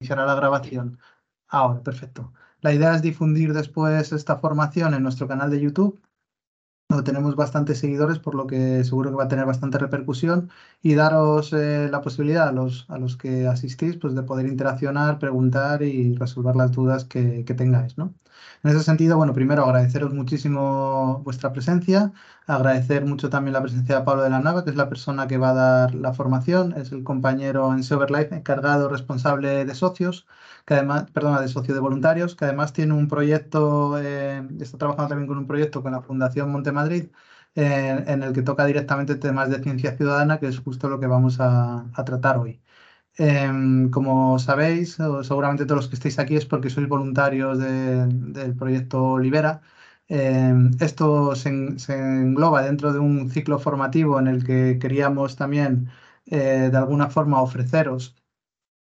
iniciará la grabación. Ahora, perfecto. La idea es difundir después esta formación en nuestro canal de YouTube, tenemos bastantes seguidores, por lo que seguro que va a tener bastante repercusión, y daros eh, la posibilidad a los, a los que asistís pues, de poder interaccionar, preguntar y resolver las dudas que, que tengáis. ¿no? En ese sentido, bueno, primero agradeceros muchísimo vuestra presencia, agradecer mucho también la presencia de Pablo de la Nava, que es la persona que va a dar la formación, es el compañero en Soberlife encargado responsable de socios, que además, perdona, de socio de voluntarios, que además tiene un proyecto, eh, está trabajando también con un proyecto con la Fundación Montemadrid, eh, en el que toca directamente temas de ciencia ciudadana, que es justo lo que vamos a tratar hoy. Em, como sabéis, seguramente todos los que estáis aquí es porque sois voluntarios del proyecto Libera. Em, esto se, engloba dentro de un ciclo formativo en el que queríamos también, eh, de alguna forma, ofreceros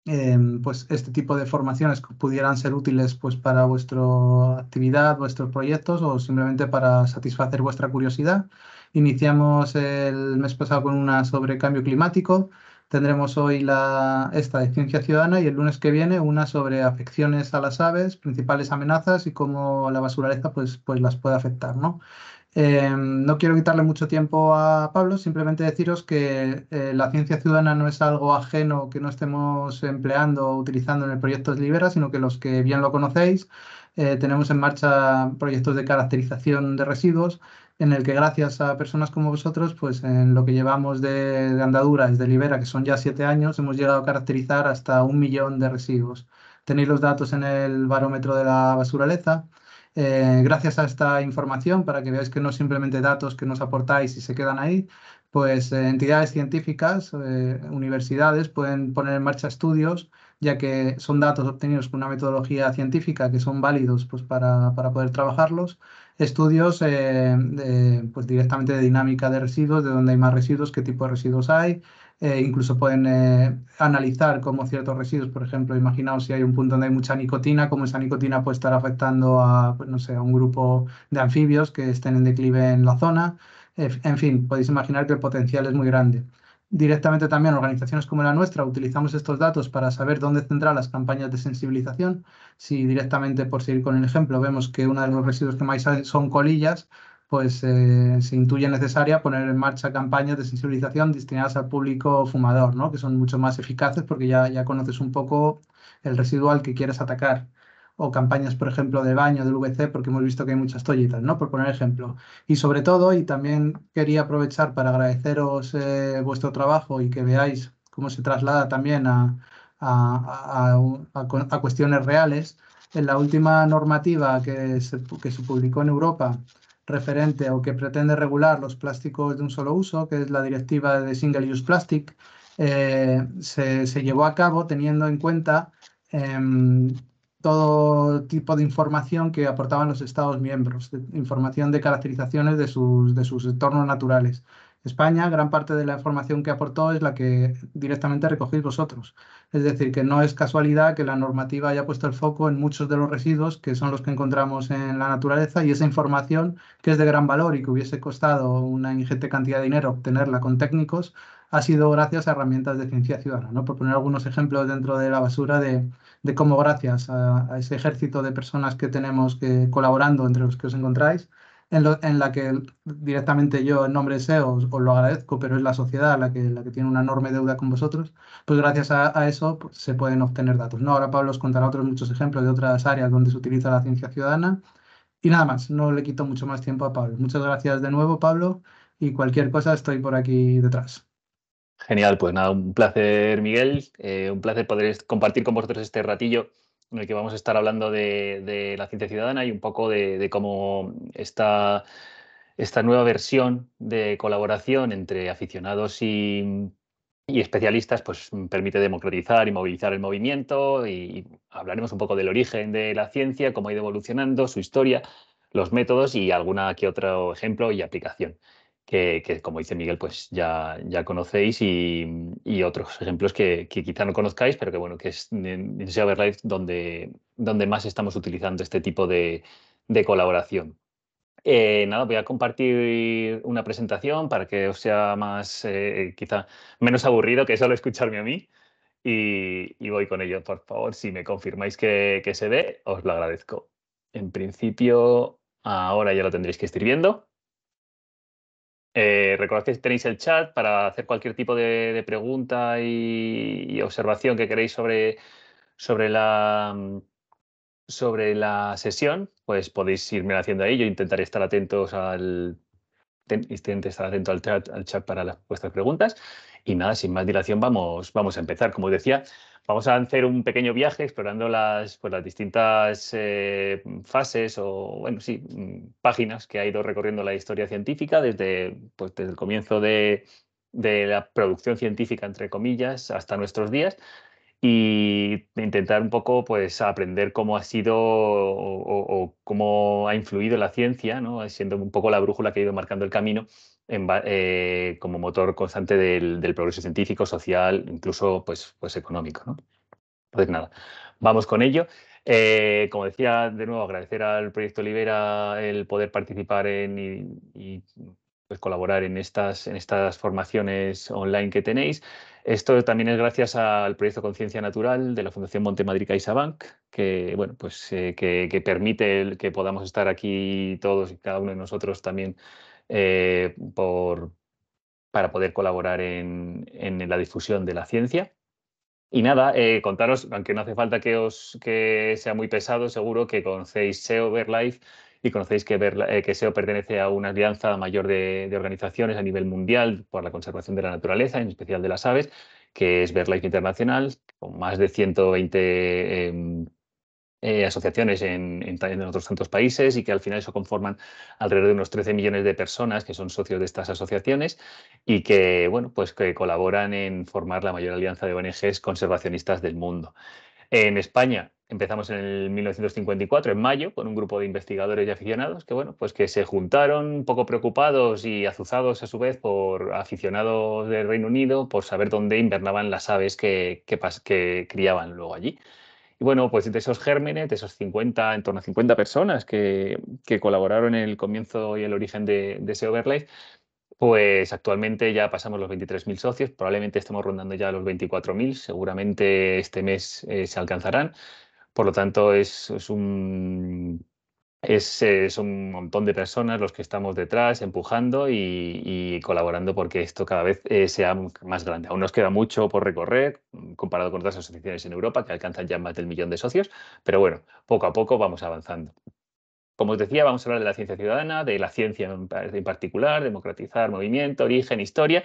em, pues este tipo de formaciones que pudieran ser útiles pues, para vuestra actividad, vuestros proyectos o simplemente para satisfacer vuestra curiosidad. Iniciamos el mes pasado con una sobre cambio climático. Tendremos hoy la, esta de ciencia ciudadana y el lunes que viene una sobre afecciones a las aves, principales amenazas y cómo la basuraleza pues, pues las puede afectar. Em, ¿no? quiero quitarle mucho tiempo a Pablo, simplemente deciros que eh, la ciencia ciudadana no es algo ajeno que no estemos empleando o utilizando en el proyecto Libera, sino que los que bien lo conocéis, eh, tenemos en marcha proyectos de caracterización de residuos en el que gracias a personas como vosotros, pues en lo que llevamos de, de andadura desde Libera, que son ya siete años, hemos llegado a caracterizar hasta un millón de residuos. Tenéis los datos en el barómetro de la basuraleza. Eh, gracias a esta información, para que veáis que no simplemente datos que nos aportáis y se quedan ahí, pues eh, entidades científicas, eh, universidades pueden poner en marcha estudios, ya que son datos obtenidos con una metodología científica que son válidos pues, para, para poder trabajarlos estudios eh, pues, directamente de dinámica de residuos, de dónde hay más residuos, qué tipo de residuos hay. Eh, incluso pueden eh, analizar cómo ciertos residuos, por ejemplo, imaginaos si hay un punto donde hay mucha nicotina, cómo esa nicotina puede estar afectando a, pues, no a un grupo de anfibios que estén en declive en la zona. en fin, podéis imaginar que el potencial es muy grande. Directamente también organizaciones como la nuestra utilizamos estos datos para saber dónde centrar las campañas de sensibilización. Si directamente, por seguir con el ejemplo, vemos que uno de los residuos que más son colillas, pues eh, se intuye necesaria poner en marcha campañas de sensibilización destinadas al público fumador, ¿no? que son mucho más eficaces porque ya, ya conoces un poco el residual que quieres atacar o campañas, por ejemplo, de baño del VC, porque hemos visto que hay muchas toallitas, ¿no? Por poner ejemplo. Y sobre todo, y también quería aprovechar para agradeceros eh, vuestro trabajo y que veáis cómo se traslada también a, a, cuestiones reales. En la última normativa que se, que se publicó en Europa referente o que pretende regular los plásticos de un solo uso, que es la directiva de Single Use Plastic, eh, se, llevó a cabo teniendo en cuenta em, todo tipo de información que aportaban los Estados miembros, información de caracterizaciones de sus, de sus entornos naturales. España, gran parte de la información que aportó es la que directamente recogéis vosotros. Es decir, que no es casualidad que la normativa haya puesto el foco en muchos de los residuos que son los que encontramos en la naturaleza y esa información que es de gran valor y que hubiese costado una ingente cantidad de dinero obtenerla con técnicos, ha sido gracias a herramientas de ciencia ciudadana, ¿no? por poner algunos ejemplos dentro de la basura de, cómo gracias a, ese ejército de personas que tenemos que, eh, colaborando, entre los que os encontráis, en, la que directamente yo en nombre de SEO os, lo agradezco, pero es la sociedad la que, la que tiene una enorme deuda con vosotros, pues gracias a, eso pues, se pueden obtener datos. Ahora Pablo os contará otros muchos ejemplos de otras áreas donde se utiliza la ciencia ciudadana. Y nada más, no le quito mucho más tiempo a Pablo. Muchas gracias de nuevo, Pablo, y cualquier cosa estoy por aquí detrás. Genial, pues nada, un placer, Miguel. Eh, un placer poder compartir con vosotros este ratillo en el que vamos a estar hablando de, la ciencia ciudadana y un poco de, cómo esta, esta, nueva versión de colaboración entre aficionados y, y, especialistas pues, permite democratizar y movilizar el movimiento. Y hablaremos un poco del origen de la ciencia, cómo ha ido evolucionando, su historia, los métodos y alguna que otro ejemplo y aplicación que, como dice Miguel, pues ya, ya conocéis y, otros ejemplos que, quizá no conozcáis, pero que bueno, que es en, donde, donde más estamos utilizando este tipo de, colaboración. Eh, nada, voy a compartir una presentación para que os sea más, eh, quizá menos aburrido que solo escucharme a mí. Y, voy con ello, por favor. Si me confirmáis que, se ve, os lo agradezco. En principio, ahora ya lo tendréis que estar viendo. Eh, recordad que tenéis el chat para hacer cualquier tipo de, pregunta y, observación que queréis sobre, sobre, la, sobre la sesión, pues podéis irme haciendo ahí. Yo intentaré estar atentos al, estar atento al chat, al chat para vuestras preguntas. Y nada, sin más dilación, vamos, vamos a empezar. Como decía, vamos a hacer un pequeño viaje explorando las, pues, las distintas eh, fases o, bueno, sí, mm, páginas que ha ido recorriendo la historia científica pues, desde, el comienzo de, de la producción científica, entre comillas, hasta nuestros días y intentar un poco pues aprender cómo ha sido o, cómo ha influido la ciencia, ¿no? siendo un poco la brújula que ha ido marcando el camino eh, como motor constante del, progreso científico, social, incluso pues, pues económico. ¿no? Entonces pues nada, vamos con ello. Eh, como decía, de nuevo, agradecer al Proyecto Libera el poder participar en pues, colaborar en estas, en estas formaciones online que tenéis. Esto también es gracias al proyecto Conciencia Natural de la Fundación Montemadrid CaixaBank, que, bueno, pues, eh, que, permite que podamos estar aquí todos y cada uno de nosotros también eh, por, para poder colaborar en, en la difusión de la ciencia. Y nada, eh, contaros, aunque no hace falta que os que sea muy pesado, seguro que conocéis SEO Overlife y conocéis que, eh, que SEO pertenece a una alianza mayor de, organizaciones a nivel mundial por la conservación de la naturaleza, en especial de las aves, que es BirdLife Internacional, con más de 120 em, eh, asociaciones en, en, otros tantos países y que al final eso conforman alrededor de unos 13 millones de personas que son socios de estas asociaciones y que, bueno, pues que colaboran en formar la mayor alianza de ONGs conservacionistas del mundo. En España empezamos en el 1954, en mayo, con un grupo de investigadores y aficionados que, bueno, pues que se juntaron un poco preocupados y azuzados a su vez por aficionados del Reino Unido por saber dónde invernaban las aves que, que, criaban luego allí. Y bueno, pues de esos gérmenes, de esos 50, en torno a 50 personas que, colaboraron en el comienzo y el origen de, ese Overlife, pues actualmente ya pasamos los 23.000 socios, probablemente estemos rondando ya los 24.000, seguramente este mes eh, se alcanzarán. Por lo tanto, es, un es, eh, un montón de personas los que estamos detrás empujando y, colaborando porque esto cada vez eh, sea más grande. Aún nos queda mucho por recorrer mm, comparado con otras asociaciones en Europa que alcanzan ya más del millón de socios, pero bueno, poco a poco vamos avanzando. Como os decía, vamos a hablar de la ciencia ciudadana, de la ciencia en particular, democratizar, movimiento, origen, historia.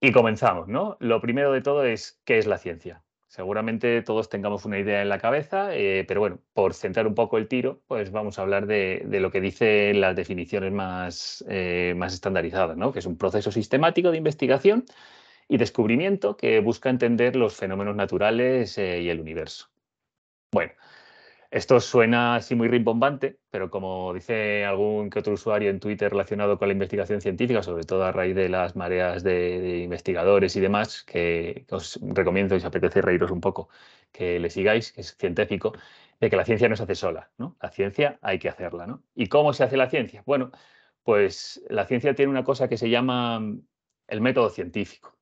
Y comenzamos, ¿no? Lo primero de todo es, ¿qué es la ciencia? Seguramente todos tengamos una idea en la cabeza, eh, pero bueno, por centrar un poco el tiro, pues vamos a hablar de, lo que dicen las definiciones más, eh, más estandarizadas, ¿no? que es un proceso sistemático de investigación y descubrimiento que busca entender los fenómenos naturales eh, y el universo. Bueno, esto suena así muy rimbombante, pero como dice algún que otro usuario en Twitter relacionado con la investigación científica, sobre todo a raíz de las mareas de, investigadores y demás, que os recomiendo, si os apetece reíros un poco, que le sigáis, que es científico, de que la ciencia no se hace sola, ¿no? La ciencia hay que hacerla, ¿no? ¿Y cómo se hace la ciencia? Bueno, pues la ciencia tiene una cosa que se llama el método científico.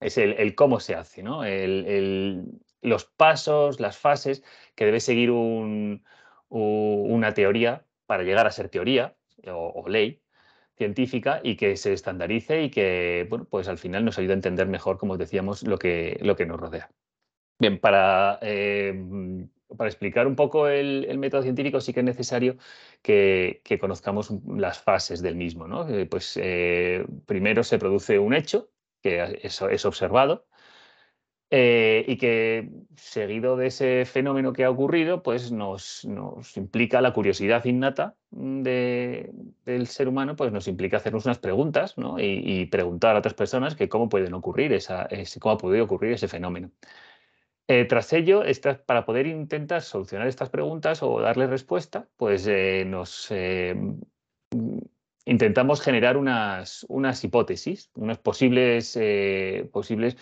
Es el, cómo se hace, ¿no? el, los pasos, las fases que debe seguir una teoría para llegar a ser teoría o, ley científica y que se estandarice y que, pues al final nos ayude a entender mejor, como decíamos, lo que, lo que nos rodea. Bien, para, eh, para explicar un poco el, método científico sí que es necesario que, conozcamos las fases del mismo. ¿no? Eh, pues eh, primero se produce un hecho que es observado, eh, y que seguido de ese fenómeno que ha ocurrido, pues nos, implica la curiosidad innata del ser humano, pues nos implica hacernos unas preguntas y, preguntar a otras personas que cómo ocurrir esa, ha podido ocurrir ese fenómeno. Eh, tras ello, para poder intentar solucionar estas preguntas o darle respuesta, pues eh, nos intentamos generar unas, unas hipótesis, unas posibles, posibles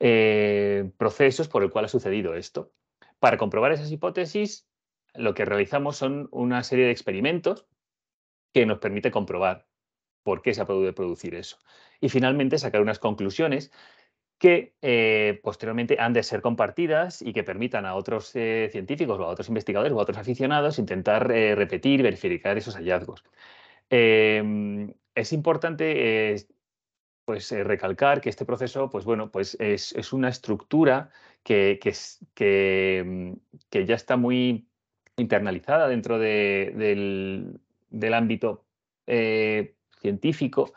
eh, procesos por el cual ha sucedido esto. Para comprobar esas hipótesis, lo que realizamos son una serie de experimentos que nos permite comprobar por qué se ha podido producir eso. Y finalmente sacar unas conclusiones que eh, posteriormente han de ser compartidas y que permitan a otros eh, científicos o a otros investigadores o a otros aficionados intentar repetir repetir, verificar esos hallazgos. es importante pues, eh, recalcar que este proceso, pues bueno, pues es, una estructura que, mm, que, ya está muy internalizada dentro del, ámbito eh, científico,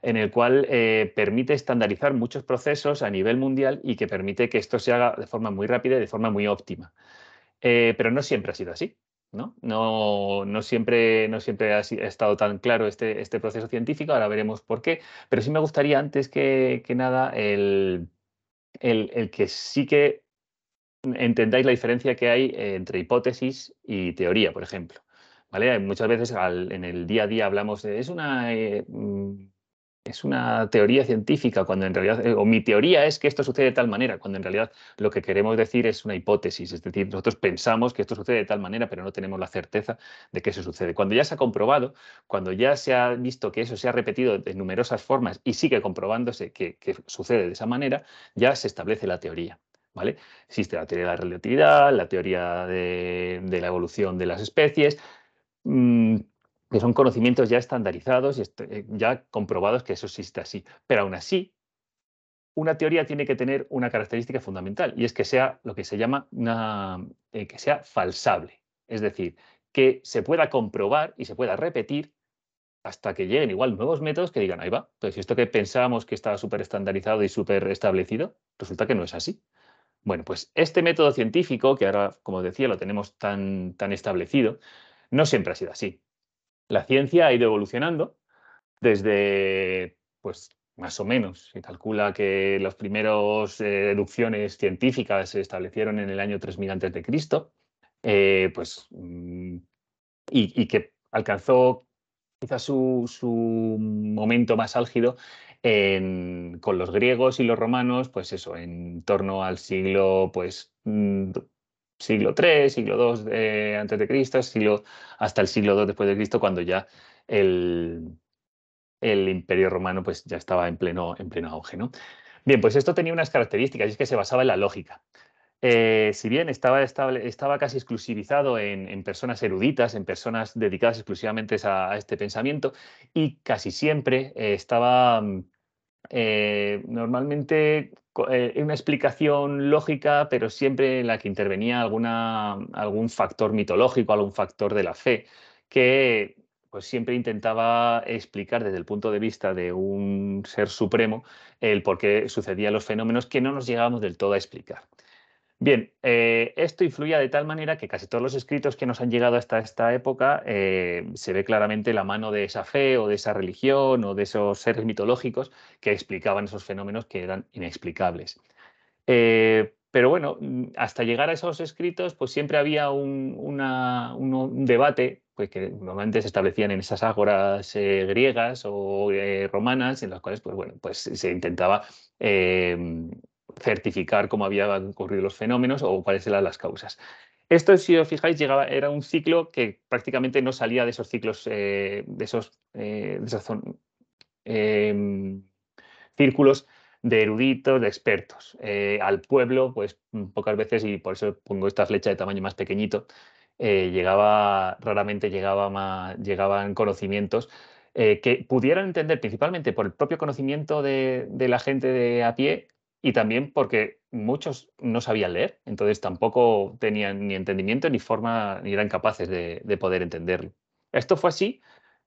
en el cual eh, permite estandarizar muchos procesos a nivel mundial y que permite que esto se haga de forma muy rápida y de forma muy óptima. pero no siempre ha sido así. ¿no? No, siempre, no siempre ha, estado tan claro este, este proceso científico, ahora veremos por qué, pero sí me gustaría antes que, nada el, que sí que entendáis la diferencia que hay entre hipótesis y teoría, por ejemplo. ¿Vale? Muchas veces en el día a día hablamos de, es una... Eh, mm, es una teoría científica, cuando en realidad, eh, o mi teoría es que esto sucede de tal manera, cuando en realidad lo que queremos decir es una hipótesis, es decir, nosotros pensamos que esto sucede de tal manera, pero no tenemos la certeza de que eso sucede. Cuando ya se ha comprobado, cuando ya se ha visto que eso se ha repetido de numerosas formas y sigue comprobándose que, sucede de esa manera, ya se establece la teoría. ¿Vale? Existe la teoría de la relatividad, la teoría de, la evolución de las especies, mm, que son conocimientos ya estandarizados y eh, ya comprobados que eso existe así. Pero aún así, una teoría tiene que tener una característica fundamental y es que sea lo que se llama eh, que sea falsable. Es decir, que se pueda comprobar y se pueda repetir hasta que lleguen igual nuevos métodos que digan, ahí va, pues esto que pensábamos que estaba súper estandarizado y súper establecido, resulta que no es así. Bueno, pues este método científico, que ahora, como decía, lo tenemos tan, tan establecido, no siempre ha sido así la ciencia ha ido evolucionando desde, pues, más o menos, se calcula que las primeras eh, deducciones científicas se establecieron en el año 3000 a.C., eh, pues, mm, y, que alcanzó quizás su, momento más álgido con los griegos y los romanos, pues eso, en torno al siglo pues, mm, siglo III, siglo II eh, antes de Cristo, siglo, hasta el siglo II después de Cristo, cuando ya el, el imperio romano pues, ya estaba en pleno, en pleno auge. ¿no? Bien, pues esto tenía unas características y es que se basaba en la lógica. Eh, si bien estaba, estaba casi exclusivizado en, personas eruditas, en personas dedicadas exclusivamente a, este pensamiento, y casi siempre eh, estaba mm, eh, normalmente eh, una explicación lógica, pero siempre en la que intervenía alguna, algún factor mitológico, algún factor de la fe, que pues, siempre intentaba explicar desde el punto de vista de un ser supremo el por qué sucedían los fenómenos que no nos llegábamos del todo a explicar. Bien, eh, esto influía de tal manera que casi todos los escritos que nos han llegado hasta esta época eh, se ve claramente la mano de esa fe o de esa religión o de esos seres mitológicos que explicaban esos fenómenos que eran inexplicables. Eh, pero bueno, mm, hasta llegar a esos escritos, pues siempre había un, debate pues que normalmente se establecían en esas ágoras griegas o romanas, en las cuales pues, bueno, pues, se intentaba certificar cómo habían ocurrido los fenómenos o cuáles eran las causas. Esto, si os fijáis, era un ciclo que prácticamente no salía de esos ciclos, eh, de esos, eh, em, círculos de eruditos, de expertos. Eh, al pueblo, pues pocas veces, y por eso pongo esta flecha de tamaño más pequeñito, llegaba, raramente llegaban conocimientos que pudieran entender, principalmente por el propio conocimiento de, de la gente de a pie, y también porque muchos no sabían leer, entonces tampoco tenían ni entendimiento ni forma, ni eran capaces de, poder entenderlo. Esto fue así,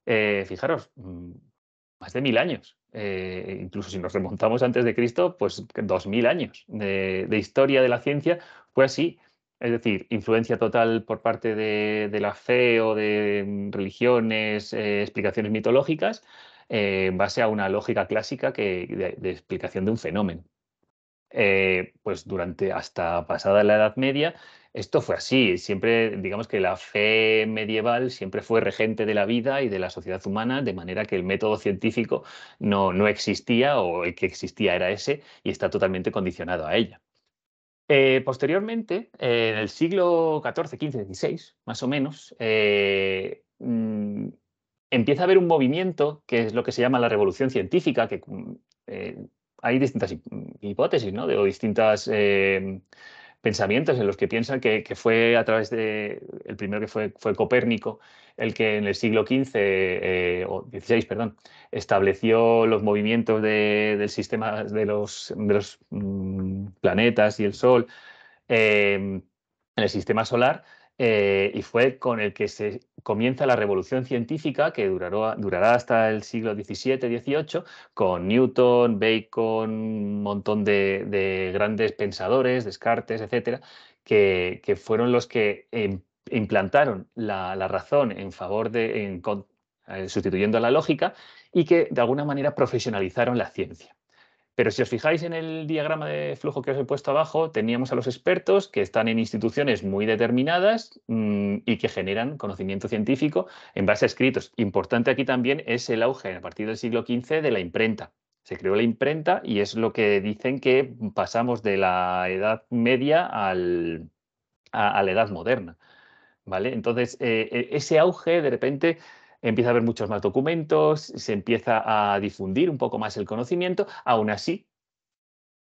eh, fijaros, mm, más de mil años, eh, incluso si nos remontamos antes de Cristo, pues dos mil años de, historia de la ciencia fue así. Es decir, influencia total por parte de, la fe o de mm, religiones, eh, explicaciones mitológicas, en base a una lógica clásica que, de explicación de un fenómeno. Eh, pues durante hasta pasada la Edad Media, esto fue así. Siempre, digamos que la fe medieval siempre fue regente de la vida y de la sociedad humana, de manera que el método científico no, existía o el que existía era ese y está totalmente condicionado a ella. Eh, posteriormente, en el siglo XIV, XV, XVI, más o menos, eh, mm, empieza a haber un movimiento que es lo que se llama la revolución científica, que mm, hay distintas hipótesis, ¿no? o distintas eh, pensamientos en los que piensan que, fue a través de, el primero que fue, fue Copérnico, el que en el siglo XV, eh, o XVI, perdón, estableció los movimientos del sistema de los, mm, planetas y el Sol eh, en el sistema solar, y fue con el que se comienza la revolución científica que durará, hasta el siglo XVII-XVIII con Newton, Bacon, un montón de, grandes pensadores, Descartes, etcétera, que, fueron los que em, implantaron la, razón en favor de, eh, sustituyendo a la lógica y que de alguna manera profesionalizaron la ciencia. Pero si os fijáis en el diagrama de flujo que os he puesto abajo, teníamos a los expertos que están en instituciones muy determinadas mm, y que generan conocimiento científico en base a escritos. Importante aquí también es el auge a partir del siglo XV de la imprenta. Se creó la imprenta y es lo que dicen que pasamos de la Edad Media a, la Edad Moderna. ¿Vale? Entonces, eh, eh, ese auge de repente empieza a haber muchos más documentos, se empieza a difundir un poco más el conocimiento, aún así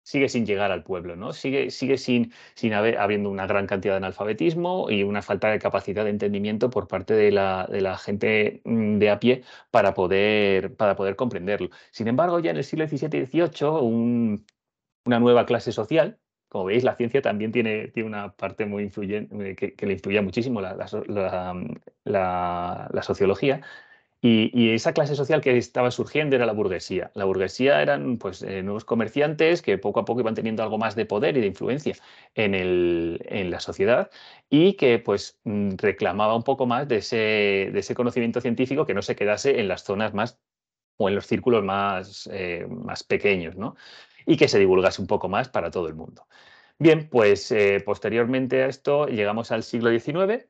sigue sin llegar al pueblo, ¿no? Sigue, sigue sin, sin haber, habiendo una gran cantidad de analfabetismo y una falta de capacidad de entendimiento por parte de la, de la gente mm, de a pie para poder, para poder comprenderlo. Sin embargo, ya en el siglo XVII y XVIII, una nueva clase social como veis, la ciencia también tiene, tiene una parte muy influyente, eh, que, le influye muchísimo la, la, mm, sociología. Y, esa clase social que estaba surgiendo era la burguesía. La burguesía eran pues, eh, nuevos comerciantes que poco a poco iban teniendo algo más de poder y de influencia en, la sociedad y que pues, mm, reclamaba un poco más de ese, conocimiento científico que no se quedase en las zonas más o en los círculos más, eh, más pequeños. ¿no? y que se divulgase un poco más para todo el mundo. Bien, pues eh, posteriormente a esto llegamos al siglo XIX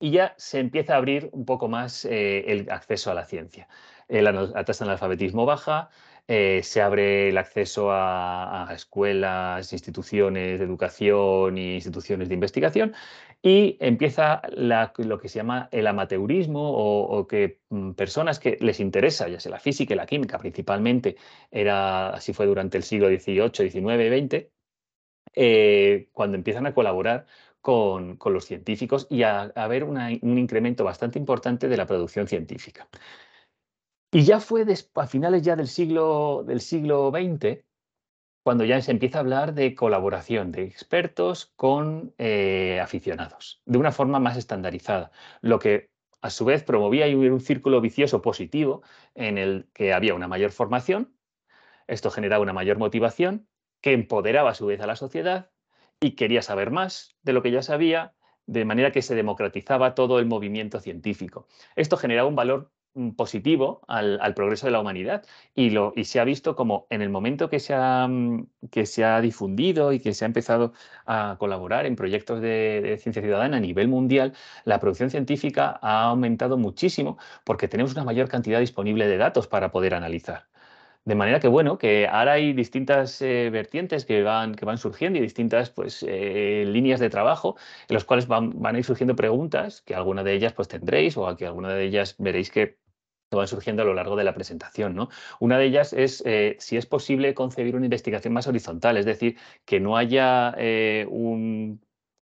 y ya se empieza a abrir un poco más eh, el acceso a la ciencia. la tasa de analfabetismo baja, eh, se abre el acceso a, escuelas, instituciones de educación y instituciones de investigación y empieza lo que se llama el amateurismo o, que mm, personas que les interesa, ya sea la física y la química principalmente, era así fue durante el siglo XVIII, XIX, XX, cuando empiezan a colaborar con, los científicos y a, haber un incremento bastante importante de la producción científica. Y ya fue a finales ya del siglo, del siglo XX cuando ya se empieza a hablar de colaboración de expertos con eh, aficionados, de una forma más estandarizada, lo que a su vez promovía y un círculo vicioso positivo en el que había una mayor formación, esto generaba una mayor motivación, que empoderaba a su vez a la sociedad y quería saber más de lo que ya sabía, de manera que se democratizaba todo el movimiento científico. Esto generaba un valor Mm, positivo al, progreso de la humanidad y, lo, y se ha visto como en el momento que se, ha, mm, que se ha difundido y que se ha empezado a colaborar en proyectos de, ciencia ciudadana a nivel mundial, la producción científica ha aumentado muchísimo porque tenemos una mayor cantidad disponible de datos para poder analizar. De manera que, bueno, que ahora hay distintas eh, vertientes que van, que van surgiendo y distintas pues, eh, líneas de trabajo en las cuales van, van, a ir surgiendo preguntas que alguna de ellas pues, tendréis o que alguna de ellas veréis que que van surgiendo a lo largo de la presentación. ¿no? Una de ellas es eh, si es posible concebir una investigación más horizontal, es decir, que no haya eh, un,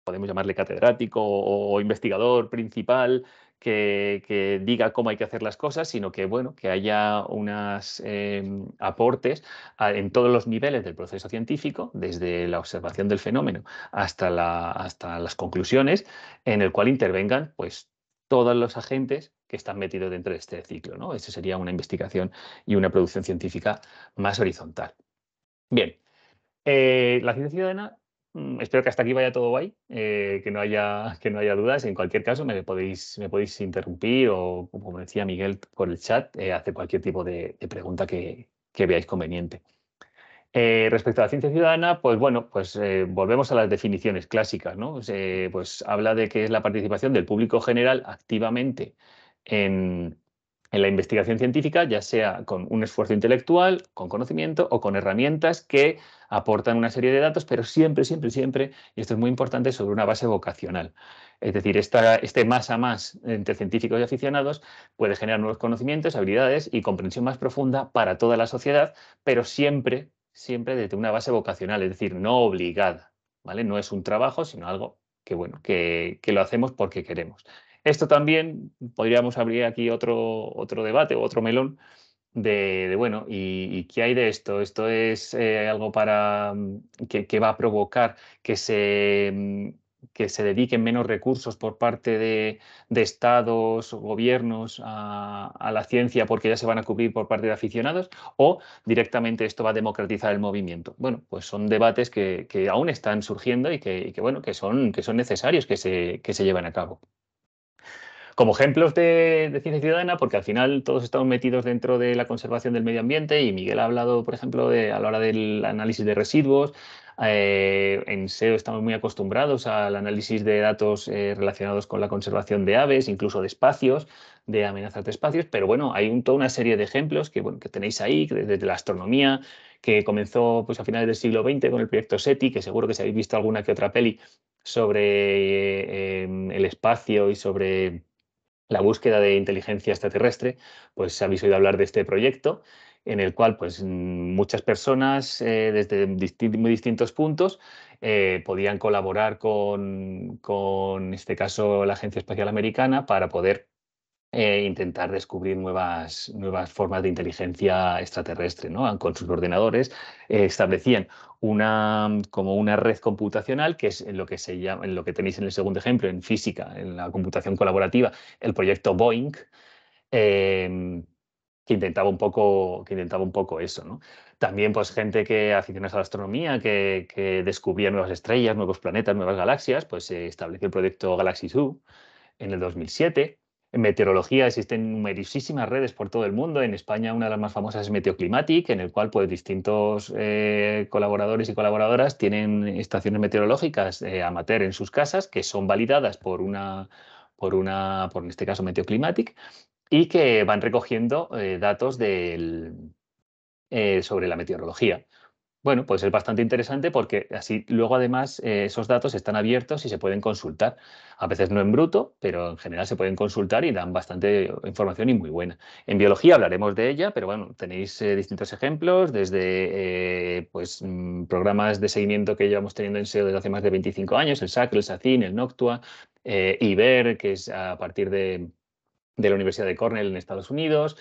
podemos llamarle catedrático o, investigador principal que, diga cómo hay que hacer las cosas, sino que bueno, que haya unos em, aportes en todos los niveles del proceso científico, desde la observación del fenómeno hasta, hasta las conclusiones, en el cual intervengan pues todos los agentes que están metidos dentro de este ciclo. ¿no? Eso sería una investigación y una producción científica más horizontal. Bien, eh, la ciencia ciudadana, mm, espero que hasta aquí vaya todo guay, eh, que, no haya, que no haya dudas. En cualquier caso, me podéis, interrumpir o, como decía Miguel por el chat, eh, hacer cualquier tipo de, pregunta que veáis conveniente. Eh, respecto a la ciencia ciudadana, pues bueno, pues eh, volvemos a las definiciones clásicas, ¿no? pues habla de que es la participación del público general activamente en, la investigación científica, ya sea con un esfuerzo intelectual, con conocimiento o con herramientas que aportan una serie de datos, pero siempre, siempre, siempre, y esto es muy importante, sobre una base vocacional. Es decir, esta, este masa más entre científicos y aficionados puede generar nuevos conocimientos, habilidades y comprensión más profunda para toda la sociedad, pero siempre siempre desde una base vocacional, es decir, no obligada, ¿vale? No es un trabajo, sino algo que, bueno, que, que lo hacemos porque queremos. Esto también podríamos abrir aquí otro, otro debate otro melón de, bueno, ¿y, qué hay de esto? ¿Esto es eh, algo para mm, que, que, va a provocar que se mm, que se dediquen menos recursos por parte de, estados o gobiernos a, la ciencia porque ya se van a cubrir por parte de aficionados o directamente esto va a democratizar el movimiento. Bueno, pues son debates que, aún están surgiendo y que, bueno, son, que son necesarios que se, que se lleven a cabo como ejemplos de, ciencia ciudadana, porque al final todos estamos metidos dentro de la conservación del medio ambiente y Miguel ha hablado, por ejemplo, a la hora del análisis de residuos eh, en SEO estamos muy acostumbrados al análisis de datos eh, relacionados con la conservación de aves, incluso de espacios, de amenazas de espacios, pero bueno, hay toda una serie de ejemplos que, tenéis ahí, desde la astronomía, que comenzó pues, a finales del siglo XX con el proyecto SETI, que seguro que si habéis visto alguna que otra peli sobre eh, el espacio y sobre la búsqueda de inteligencia extraterrestre, pues habéis oído hablar de este proyecto en el cual pues, muchas personas eh, desde muy distintos puntos eh, podían colaborar con, en este caso, la Agencia Espacial Americana para poder eh, intentar descubrir nuevas, nuevas formas de inteligencia extraterrestre. ¿no? Ah, con sus ordenadores establecían una, como una red computacional, que es lo que, se llama, lo que tenéis en el segundo ejemplo, en física, en la computación colaborativa, el proyecto Boeing que intentaba un poco, que intentaba un poco eso, También, pues, gente que aficionada a la astronomía, que, descubría nuevas estrellas, nuevos planetas, nuevas galaxias, pues se eh, estableció el proyecto Galaxy Zoo en el 2007. En meteorología existen numerosísimas redes por todo el mundo. En España una de las más famosas es Meteoclimatic, en el cual pues, distintos eh, colaboradores y colaboradoras tienen estaciones meteorológicas eh, amateur en sus casas que son validadas por una, por una, por en este caso Meteoclimatic, y que van recogiendo eh, datos eh, sobre la meteorología. Bueno, pues es bastante interesante porque así luego además eh, esos datos están abiertos y se pueden consultar. A veces no en bruto, pero en general se pueden consultar y dan bastante información y muy buena. En biología hablaremos de ella, pero bueno, tenéis distintos ejemplos desde pues, mm, programas de seguimiento que llevamos teniendo en SEO desde hace más de 25 años, el SAC, el SACIN, el NOCTUA, IBER, que es a partir de de la Universidad de Cornell en Estados Unidos,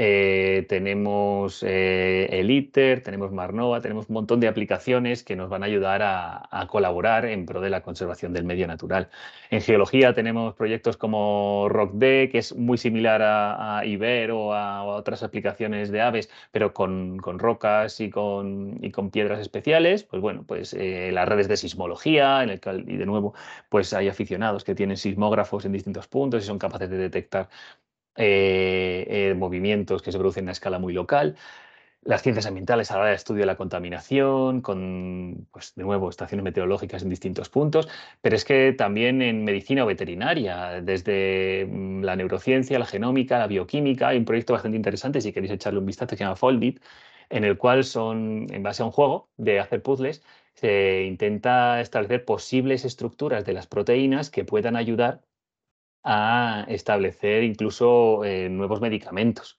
eh, tenemos eh, el ITER, tenemos Marnova, tenemos un montón de aplicaciones que nos van a ayudar a, colaborar en pro de la conservación del medio natural. En geología tenemos proyectos como ROCD, que es muy similar a, Iber o a, otras aplicaciones de aves, pero con, rocas y con, con, piedras especiales. Pues bueno, pues eh, las redes de sismología, en el y de nuevo, pues hay aficionados que tienen sismógrafos en distintos puntos y son capaces de detectar eh, eh, movimientos que se producen a escala muy local las ciencias ambientales a la estudio de la contaminación, con, pues, de nuevo, estaciones meteorológicas en distintos puntos, pero es que también en medicina o veterinaria, desde mm, la neurociencia, la genómica, la bioquímica, hay un proyecto bastante interesante, si queréis echarle un vistazo, que se llama Foldit, en el cual son, en base a un juego de hacer puzzles, se intenta establecer posibles estructuras de las proteínas que puedan ayudar a establecer incluso eh, nuevos medicamentos.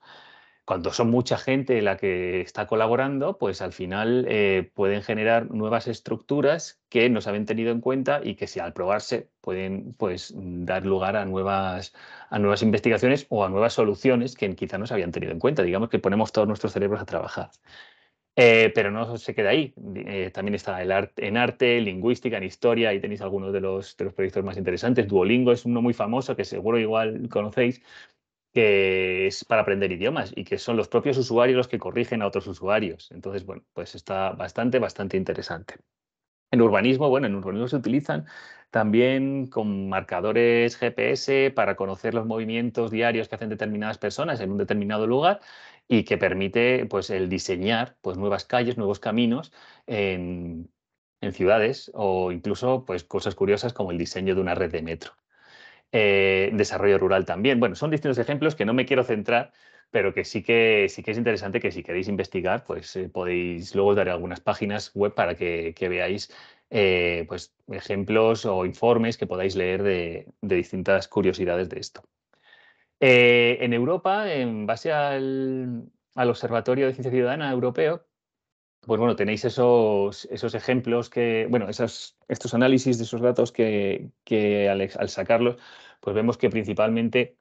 Cuando son mucha gente la que está colaborando, pues al final eh, pueden generar nuevas estructuras que no se habían tenido en cuenta y que si al probarse pueden pues, mm, dar lugar a nuevas, a nuevas investigaciones o a nuevas soluciones que quizá no se habían tenido en cuenta. Digamos que ponemos todos nuestros cerebros a trabajar. Eh, pero no se queda ahí. Eh, también está el art en arte, lingüística, en historia. Ahí tenéis algunos de los, de los proyectos más interesantes. Duolingo es uno muy famoso que seguro igual conocéis, que es para aprender idiomas y que son los propios usuarios los que corrigen a otros usuarios. Entonces, bueno, pues está bastante, bastante interesante. En urbanismo, bueno, en urbanismo se utilizan también con marcadores GPS para conocer los movimientos diarios que hacen determinadas personas en un determinado lugar y que permite pues, el diseñar pues, nuevas calles, nuevos caminos en, ciudades o incluso pues, cosas curiosas como el diseño de una red de metro. Eh, desarrollo rural también. Bueno, son distintos ejemplos que no me quiero centrar, pero que sí que, sí que es interesante que si queréis investigar, pues eh, podéis, luego os daré algunas páginas web para que, veáis eh, pues, ejemplos o informes que podáis leer de distintas curiosidades de esto. Eh, en Europa, en base al, Observatorio de Ciencia Ciudadana Europeo, pues bueno, tenéis esos, esos ejemplos que, bueno, estos análisis de esos datos que, al, sacarlos, pues vemos que principalmente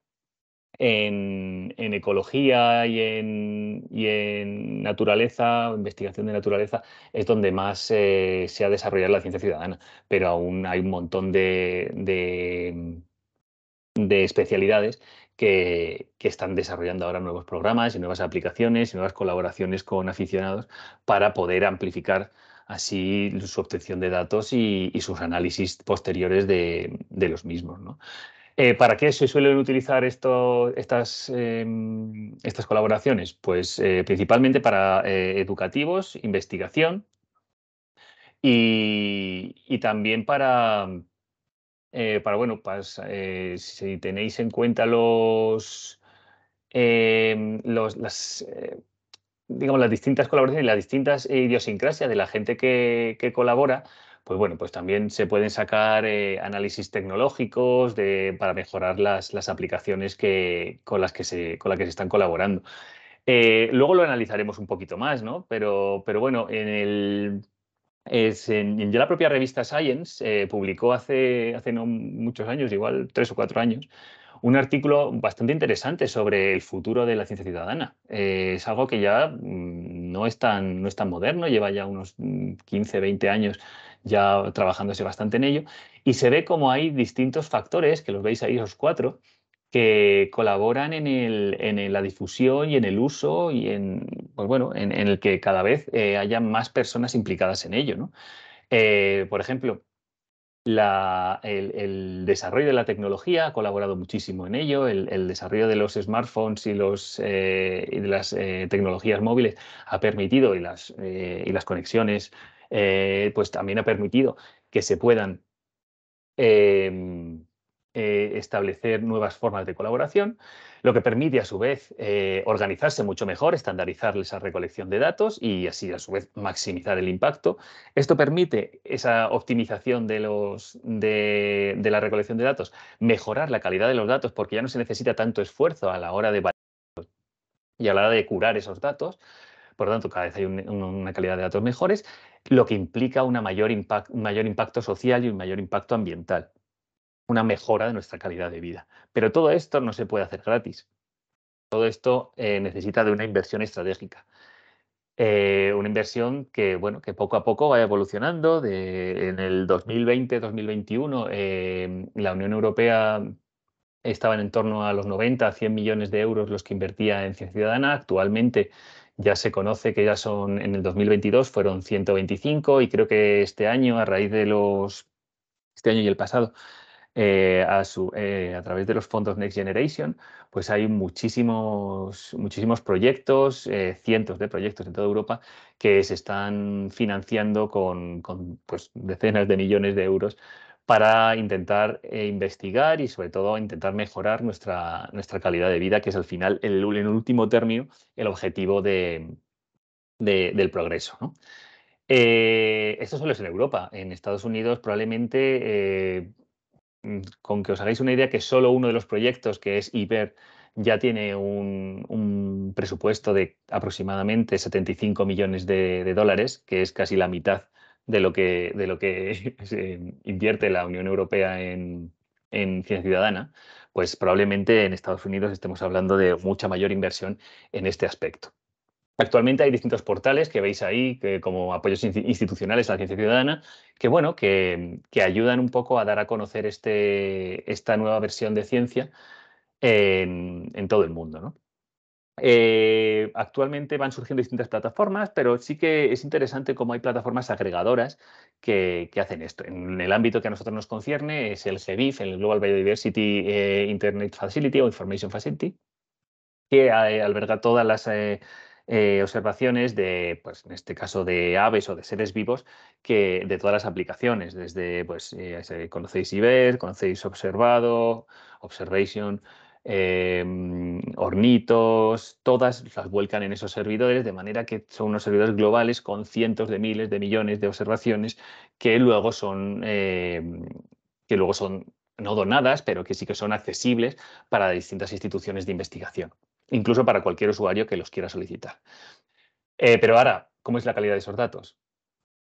en, ecología y en, naturaleza, investigación de naturaleza, es donde más eh, se ha desarrollado la ciencia ciudadana, pero aún hay un montón de, de especialidades que, están desarrollando ahora nuevos programas y nuevas aplicaciones y nuevas colaboraciones con aficionados para poder amplificar así su obtención de datos y, sus análisis posteriores de, los mismos. Eh, ¿Para qué se suelen utilizar estas, em, estas, colaboraciones? Pues eh, principalmente para eh, educativos, investigación y también para, eh, para, bueno, pues si tenéis en cuenta los, em, las, eh, digamos, las distintas colaboraciones y las distintas idiosincrasias de la gente que, que colabora, pues bueno, pues también se pueden sacar análisis tecnológicos de, para mejorar las, las aplicaciones que, con, las que se, con las que se están colaborando. luego lo analizaremos un poquito más, ¿no? Pero, pero bueno, en el, es en, ya la propia revista Science eh, publicó hace, no muchos años, igual tres o cuatro años, un artículo bastante interesante sobre el futuro de la ciencia ciudadana. Eh, es algo que ya mm, no es, tan, no es tan moderno, lleva ya unos 15, mm, 20 años ya trabajándose bastante en ello, y se ve como hay distintos factores, que los veis ahí los cuatro, que colaboran en, el, en, la difusión y en el uso y en, pues bueno, en, el que cada vez eh, haya más personas implicadas en ello. Eh, por ejemplo, el, desarrollo de la tecnología ha colaborado muchísimo en ello, el, desarrollo de los smartphones y, los, eh, y de las tecnologías móviles ha permitido y las, y las conexiones, pues también ha permitido que se puedan em, eh, establecer nuevas formas de colaboración, lo que permite a su vez eh, organizarse mucho mejor, estandarizar esa recolección de datos y así a su vez maximizar el impacto. Esto permite esa optimización de, los, de, la recolección de datos, mejorar la calidad de los datos porque ya no se necesita tanto esfuerzo a la hora de y a la hora de curar esos datos. Por lo tanto, cada vez hay una calidad de datos mejores, lo que implica una un mayor impacto social y un mayor impacto ambiental una mejora de nuestra calidad de vida. Pero todo esto no se puede hacer gratis. Todo esto eh, necesita de una inversión estratégica. Eh, una inversión que, bueno, que poco a poco va evolucionando. en el 2020-2021, em, la Unión Europea estaba en torno a los 90 100 millones de euros los que invertía en ciencia ciudadana. Actualmente ya se conoce que ya son, en el 2022 fueron 125 y creo que este año, a raíz de los, este año y el pasado, eh, eh, a, través de los fondos Next Generation, pues hay muchísimos, muchísimos proyectos, eh, cientos de proyectos en toda Europa que se están financiando con, pues, decenas de millones de euros para intentar investigar y sobre todo intentar mejorar nuestra, nuestra calidad de vida, que es al final, el, en último término, el objetivo de, del progreso. esto solo es en Europa. En Estados Unidos probablemente con que os hagáis una idea que solo uno de los proyectos, que es Iber, ya tiene un, presupuesto de aproximadamente 75 millones de, dólares, que es casi la mitad de lo que, de lo que invierte la Unión Europea en ciencia ciudadana, pues probablemente en Estados Unidos estemos hablando de mucha mayor inversión en este aspecto. Actualmente hay distintos portales que veis ahí como apoyos institucionales a la ciencia ciudadana que, bueno, que, ayudan un poco a dar a conocer este, esta nueva versión de ciencia en, todo el mundo. Eh, actualmente van surgiendo distintas plataformas, pero sí que es interesante cómo hay plataformas agregadoras que, hacen esto. En el ámbito que a nosotros nos concierne es el GBIF, el Global Biodiversity eh, Internet Facility o Information Facility, que eh, alberga todas las eh, observaciones de, pues, en este caso de aves o de seres vivos, que de todas las aplicaciones, desde, pues eh, conocéis IBER, conocéis Observado, Observation, eh, hornitos, todas las vuelcan en esos servidores, de manera que son unos servidores globales con cientos de miles de millones de observaciones que luego son, em, que luego son no donadas, pero que sí que son accesibles para distintas instituciones de investigación incluso para cualquier usuario que los quiera solicitar. Eh, pero ahora, ¿cómo es la calidad de esos datos?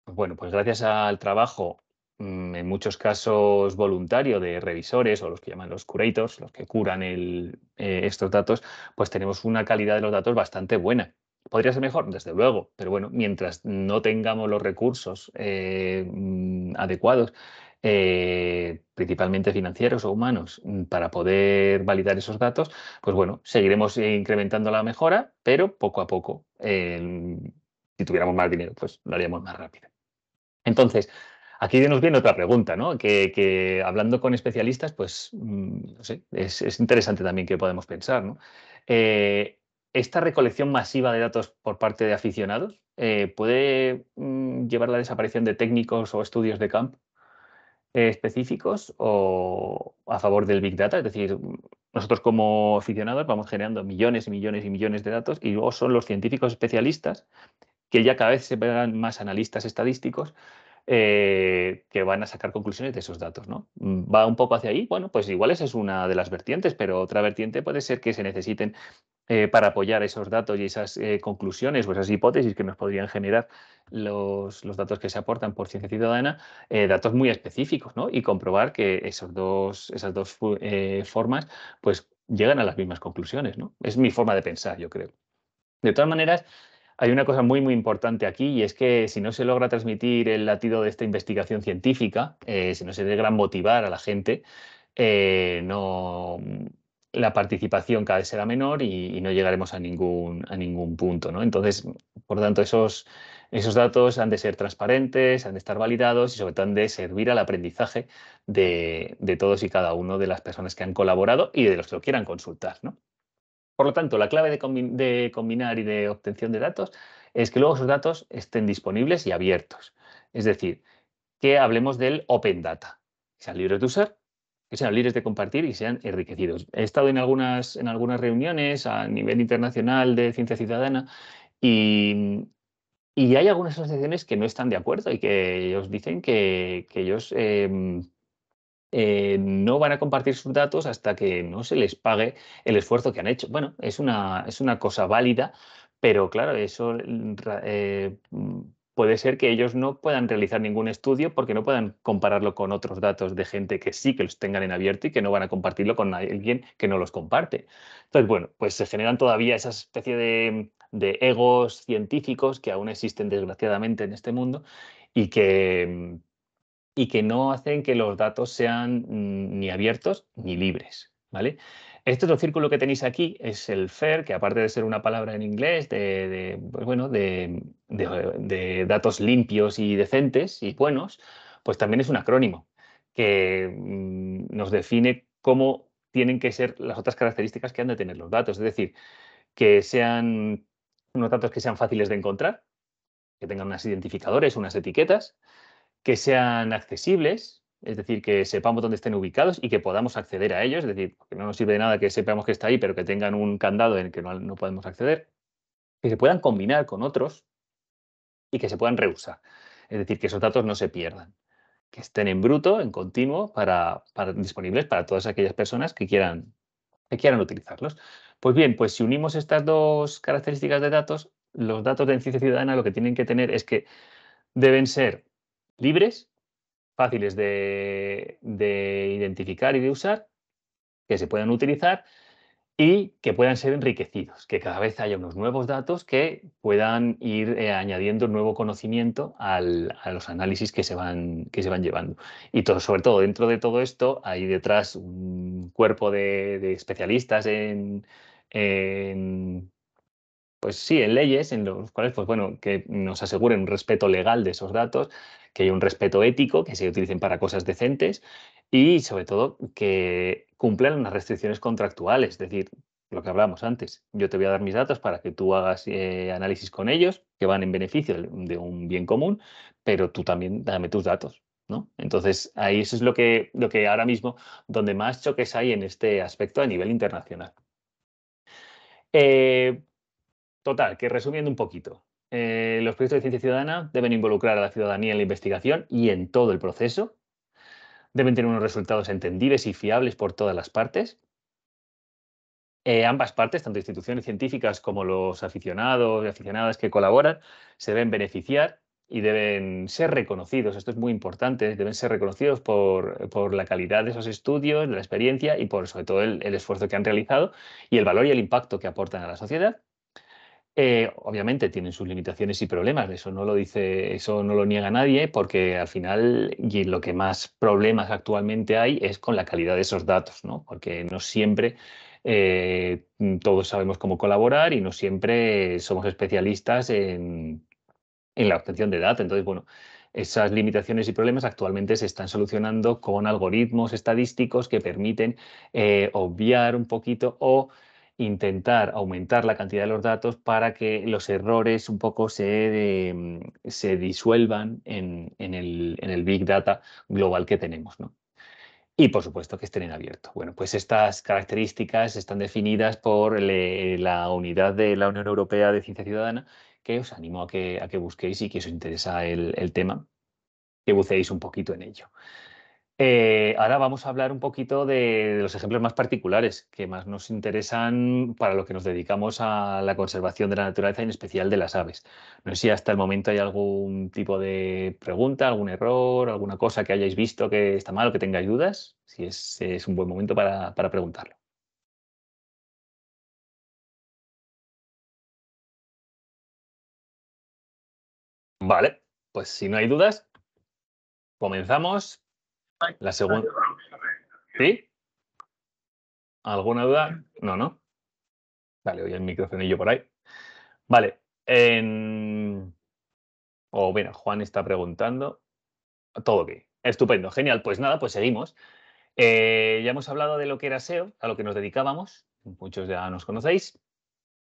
Pues bueno, pues gracias al trabajo, mm, en muchos casos voluntario, de revisores o los que llaman los curators, los que curan eh, estos datos, pues tenemos una calidad de los datos bastante buena. ¿Podría ser mejor? Desde luego, pero bueno, mientras no tengamos los recursos eh, mm, adecuados eh, principalmente financieros o humanos, mm, para poder validar esos datos, pues bueno, seguiremos incrementando la mejora, pero poco a poco. Em, si tuviéramos más dinero, pues lo haríamos más rápido. Entonces, aquí nos viene otra pregunta, ¿no? Que, hablando con especialistas, pues mm, no sé, es, interesante también que podemos pensar, eh, ¿Esta recolección masiva de datos por parte de aficionados eh, puede mm, llevar a la desaparición de técnicos o estudios de campo? específicos o a favor del Big Data. Es decir, nosotros como aficionados vamos generando millones y millones y millones de datos y luego son los científicos especialistas que ya cada vez se verán más analistas estadísticos eh, que van a sacar conclusiones de esos datos. ¿no? Mm, va un poco hacia ahí, bueno, pues igual esa es una de las vertientes, pero otra vertiente puede ser que se necesiten eh, para apoyar esos datos y esas eh, conclusiones o esas hipótesis que nos podrían generar los, los datos que se aportan por ciencia ciudadana, datos muy específicos, ¿no? Y comprobar que esos dos, esas dos formas, pues llegan a las mismas conclusiones, ¿no? Es mi forma de pensar, yo creo. De todas maneras, hay una cosa muy, muy importante aquí y es que si no se logra transmitir el latido de esta investigación científica, eh, si no se logra motivar a la gente, eh, no, la participación cada vez será menor y, no llegaremos a ningún, a ningún punto. ¿no? Entonces, por tanto, esos, esos datos han de ser transparentes, han de estar validados y sobre todo han de servir al aprendizaje de, de todos y cada uno de las personas que han colaborado y de los que lo quieran consultar. ¿no? Por lo tanto, la clave de, combinar y de obtención de datos es que luego esos datos estén disponibles y abiertos. Es decir, que hablemos del Open Data, que sean libres de usar, que sean libres de compartir y sean enriquecidos. He estado en algunas, en algunas reuniones a nivel internacional de ciencia ciudadana y, y hay algunas asociaciones que no están de acuerdo y que ellos dicen que, ellos em, eh, no van a compartir sus datos hasta que no se les pague el esfuerzo que han hecho. Bueno, es una, es una cosa válida, pero claro, eso mm, eh, mm, puede ser que ellos no puedan realizar ningún estudio porque no puedan compararlo con otros datos de gente que sí que los tengan en abierto y que no van a compartirlo con alguien que no los comparte. Entonces, bueno, pues se generan todavía esa especie de egos científicos que aún existen desgraciadamente en este mundo y que mm, y que no hacen que los datos sean mm, ni abiertos ni libres. ¿vale? Este otro círculo que tenéis aquí es el FAIR, que aparte de ser una palabra en inglés de, pues bueno, de, datos limpios y decentes y buenos, pues también es un acrónimo que mm, nos define cómo tienen que ser las otras características que han de tener los datos. Es decir, que sean unos datos que sean fáciles de encontrar, que tengan unos identificadores, unas etiquetas, que sean accesibles, es decir, que sepamos dónde estén ubicados y que podamos acceder a ellos, es decir, que no nos sirve de nada que sepamos que está ahí, pero que tengan un candado en el que no, podemos acceder, que se puedan combinar con otros y que se puedan reusar, es decir, que esos datos no se pierdan, que estén en bruto, en continuo, para, disponibles para todas aquellas personas que quieran, que quieran utilizarlos. Pues bien, pues si unimos estas dos características de datos, los datos de ciencia ciudadana lo que tienen que tener es que deben ser libres, fáciles de, identificar y de usar, que se puedan utilizar y que puedan ser enriquecidos, que cada vez haya unos nuevos datos que puedan ir eh, añadiendo nuevo conocimiento a los análisis que se, van, que se van llevando. Y sobre todo dentro de todo esto hay detrás un cuerpo de, especialistas en pues sí, en leyes en los cuales, pues bueno, que nos aseguren un respeto legal de esos datos, que haya un respeto ético, que se utilicen para cosas decentes y sobre todo que cumplan las restricciones contractuales, es decir, lo que hablábamos antes, yo te voy a dar mis datos para que tú hagas eh, análisis con ellos, que van en beneficio de un bien común, pero tú también dame tus datos. ¿No? Entonces, ahí eso es lo que, lo que ahora mismo, donde más choques hay en este aspecto a nivel internacional. Eh, Total, que resumiendo un poquito, eh, los proyectos de ciencia ciudadana deben involucrar a la ciudadanía en la investigación y en todo el proceso. Deben tener unos resultados entendibles y fiables por todas las partes. Eh, ambas partes, tanto instituciones científicas como los aficionados y aficionadas que colaboran, se deben beneficiar y deben ser reconocidos. Esto es muy importante, deben ser reconocidos por, la calidad de esos estudios, de la experiencia y por sobre todo el esfuerzo que han realizado y el valor y el impacto que aportan a la sociedad. Eh, obviamente tienen sus limitaciones y problemas, eso no lo dice, eso no lo niega nadie, porque al final y lo que más problemas actualmente hay es con la calidad de esos datos, ¿no? Porque no siempre eh, todos sabemos cómo colaborar y no siempre somos especialistas en, la obtención de datos. Entonces, bueno, esas limitaciones y problemas actualmente se están solucionando con algoritmos estadísticos que permiten eh, obviar un poquito o intentar aumentar la cantidad de los datos para que los errores un poco se, em, se disuelvan en, el, Big Data global que tenemos. ¿no? Y por supuesto que estén en abierto. Bueno, pues estas características están definidas por eh, la unidad de la Unión Europea de Ciencia Ciudadana, que os animo a que, a que busquéis y que os interesa el, el tema, que buceéis un poquito en ello. Eh, ahora vamos a hablar un poquito de, los ejemplos más particulares que más nos interesan para lo que nos dedicamos a la conservación de la naturaleza y en especial de las aves. No sé si hasta el momento hay algún tipo de pregunta, algún error, alguna cosa que hayáis visto que está mal o que tengáis dudas, si es, un buen momento para, para preguntarlo. Vale, pues si no hay dudas, comenzamos la segunda. ¿Sí? ¿Alguna duda? No, no. Vale, oye el microfonillo por ahí. Vale. O oh, mira, Juan está preguntando. Todo bien. Estupendo, genial. Pues nada, pues seguimos. Eh, ya hemos hablado de lo que era SEO, a lo que nos dedicábamos. Muchos ya nos conocéis.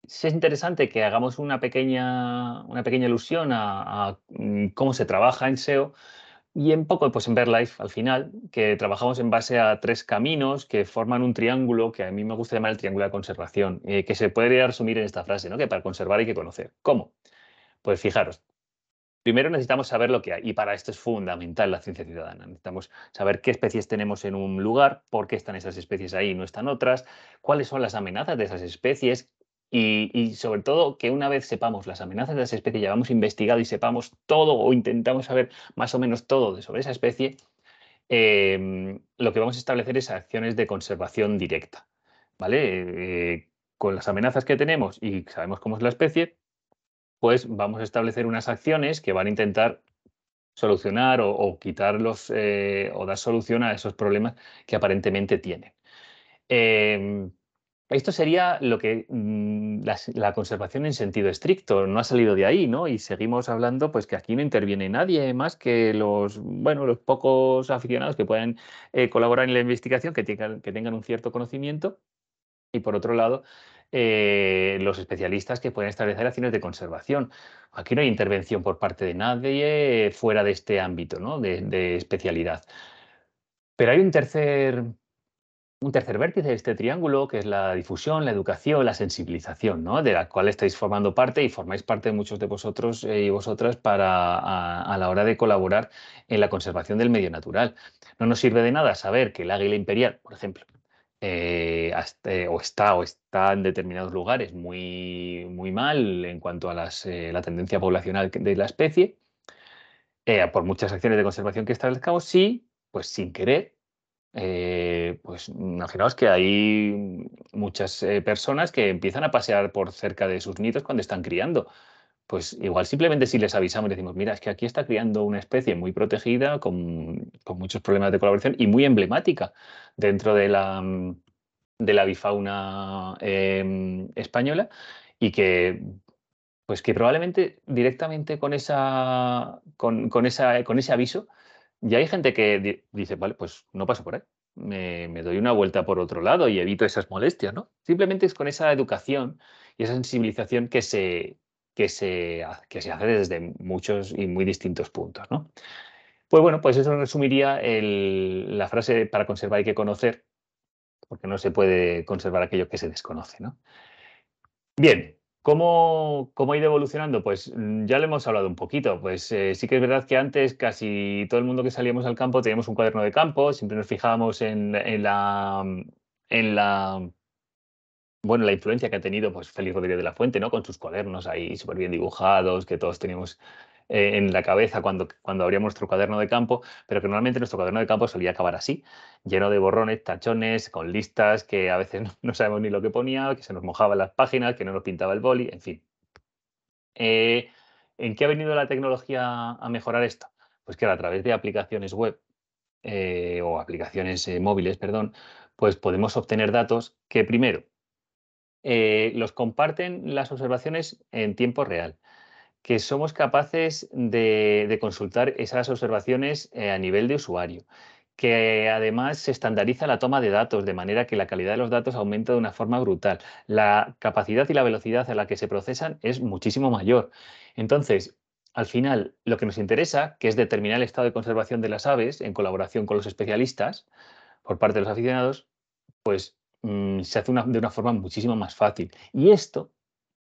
es interesante que hagamos una pequeña, una pequeña ilusión a mm, cómo se trabaja en SEO, y en poco, pues en Life, al final, que trabajamos en base a tres caminos que forman un triángulo que a mí me gusta llamar el triángulo de conservación, eh, que se puede resumir en esta frase, ¿no? Que para conservar hay que conocer. ¿Cómo? Pues fijaros, primero necesitamos saber lo que hay, y para esto es fundamental la ciencia ciudadana. Necesitamos saber qué especies tenemos en un lugar, por qué están esas especies ahí y no están otras, cuáles son las amenazas de esas especies, y, sobre todo que una vez sepamos las amenazas de esa especie, ya hemos investigado y sepamos todo o intentamos saber más o menos todo sobre esa especie, em, lo que vamos a establecer es acciones de conservación directa. ¿Vale? Eh, con las amenazas que tenemos y sabemos cómo es la especie, pues vamos a establecer unas acciones que van a intentar solucionar o, quitarlos eh, o dar solución a esos problemas que aparentemente tienen. Em, esto sería lo que mm, la, conservación en sentido estricto, no ha salido de ahí, ¿no? Y seguimos hablando pues que aquí no interviene nadie más que los, bueno, los pocos aficionados que puedan eh, colaborar en la investigación, que tengan, un cierto conocimiento. Y por otro lado, eh, los especialistas que pueden establecer acciones de conservación. Aquí no hay intervención por parte de nadie fuera de este ámbito ¿no? de, especialidad. Pero hay un tercer un tercer vértice de este triángulo, que es la difusión, la educación, la sensibilización, ¿no? de la cual estáis formando parte y formáis parte muchos de vosotros eh, y vosotras para, a, la hora de colaborar en la conservación del medio natural. No nos sirve de nada saber que el águila imperial, por ejemplo, eh, eh, o está o está en determinados lugares muy, muy mal en cuanto a la tendencia poblacional de la especie, por muchas acciones de conservación que al cabo, sí, pues sin querer eh, pues imaginaos que hay muchas eh, personas que empiezan a pasear por cerca de sus nidos cuando están criando. Pues igual simplemente si les avisamos y decimos, mira, es que aquí está criando una especie muy protegida, con, muchos problemas de colaboración y muy emblemática dentro de la, mm, de la bifauna em, española y que pues que probablemente directamente con, esa, con, con, esa, con ese aviso y hay gente que dice, vale, pues no paso por ahí. Me, doy una vuelta por otro lado y evito esas molestias, ¿no? Simplemente es con esa educación y esa sensibilización que se, que se, que se hace desde muchos y muy distintos puntos, ¿no? Pues bueno, pues eso resumiría la frase para conservar hay que conocer, porque no se puede conservar aquello que se desconoce, ¿no? Bien, ¿Cómo, ¿Cómo, ha ido evolucionando? Pues mm, ya lo hemos hablado un poquito. Pues eh, sí que es verdad que antes casi todo el mundo que salíamos al campo teníamos un cuaderno de campo, siempre nos fijábamos en, la, en la mm, mm, bueno, la influencia que ha tenido pues Félix Rodríguez de la Fuente, ¿no? Con sus cuadernos ahí súper bien dibujados, que todos teníamos eh, en la cabeza cuando, cuando abríamos nuestro cuaderno de campo, pero que normalmente nuestro cuaderno de campo solía acabar así, lleno de borrones, tachones, con listas que a veces no, sabemos ni lo que ponía, que se nos mojaban las páginas, que no nos pintaba el boli, en fin. Eh, ¿En qué ha venido la tecnología a mejorar esto? Pues que a través de aplicaciones web eh, o aplicaciones móviles, perdón, pues podemos obtener datos que primero los comparten las observaciones en tiempo real que somos capaces de, consultar esas observaciones eh, a nivel de usuario que además se estandariza la toma de datos, de manera que la calidad de los datos aumenta de una forma brutal. La capacidad y la velocidad a la que se procesan es muchísimo mayor. Entonces, al final, lo que nos interesa, que es determinar el estado de conservación de las aves en colaboración con los especialistas por parte de los aficionados, pues mm, se hace de una forma muchísimo más fácil. Y esto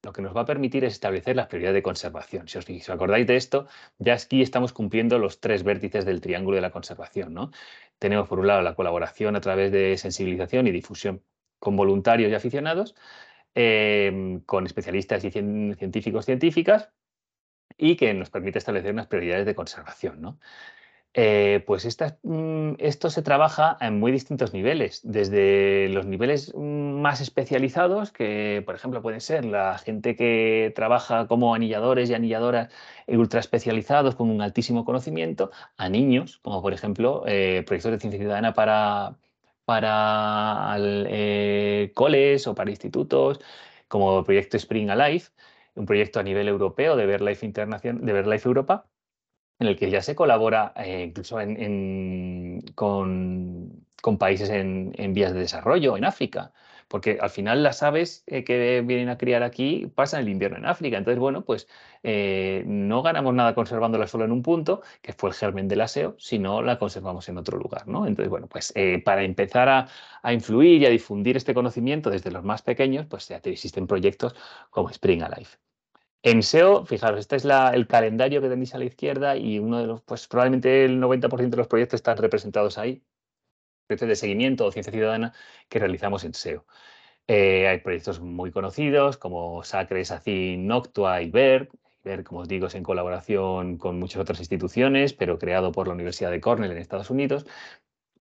lo que nos va a permitir es establecer las prioridades de conservación. Si os, acordáis de esto, ya aquí estamos cumpliendo los tres vértices del triángulo de la conservación. ¿no? Tenemos, por un lado, la colaboración a través de sensibilización y difusión con voluntarios y aficionados, em, con especialistas y científicos científicas, y que nos permite establecer unas prioridades de conservación. ¿no? Eh, pues mm, esto se trabaja en muy distintos niveles, desde los niveles mm, más especializados, que por ejemplo pueden ser la gente que trabaja como anilladores y anilladoras ultra especializados con un altísimo conocimiento, a niños, como por ejemplo eh, proyectos de ciencia ciudadana para, para eh, coles o para institutos, como el proyecto Spring Alive, un proyecto a nivel europeo de Verlife, life de Verlife Europa en el que ya se colabora eh, incluso con, países en, vías de desarrollo, en África, porque al final las aves eh, que vienen a criar aquí pasan el invierno en África. Entonces, bueno, pues eh, no ganamos nada conservándola solo en un punto, que fue el germen del aseo, sino la conservamos en otro lugar. Entonces, bueno, pues para empezar a, a, influir y a difundir este conocimiento desde los más pequeños, pues ya existen proyectos como Spring Alive. En SEO, fijaros, este es el calendario que tenéis a la izquierda y uno de los, pues probablemente el 90% de los proyectos están representados ahí. Proyectos de seguimiento o ciencia ciudadana que realizamos en SEO. Eh, hay proyectos muy conocidos como Sacre, Sacin, Noctua, y VER. VER, como os digo, es en colaboración con muchas otras instituciones, pero creado por la Universidad de Cornell en Estados Unidos.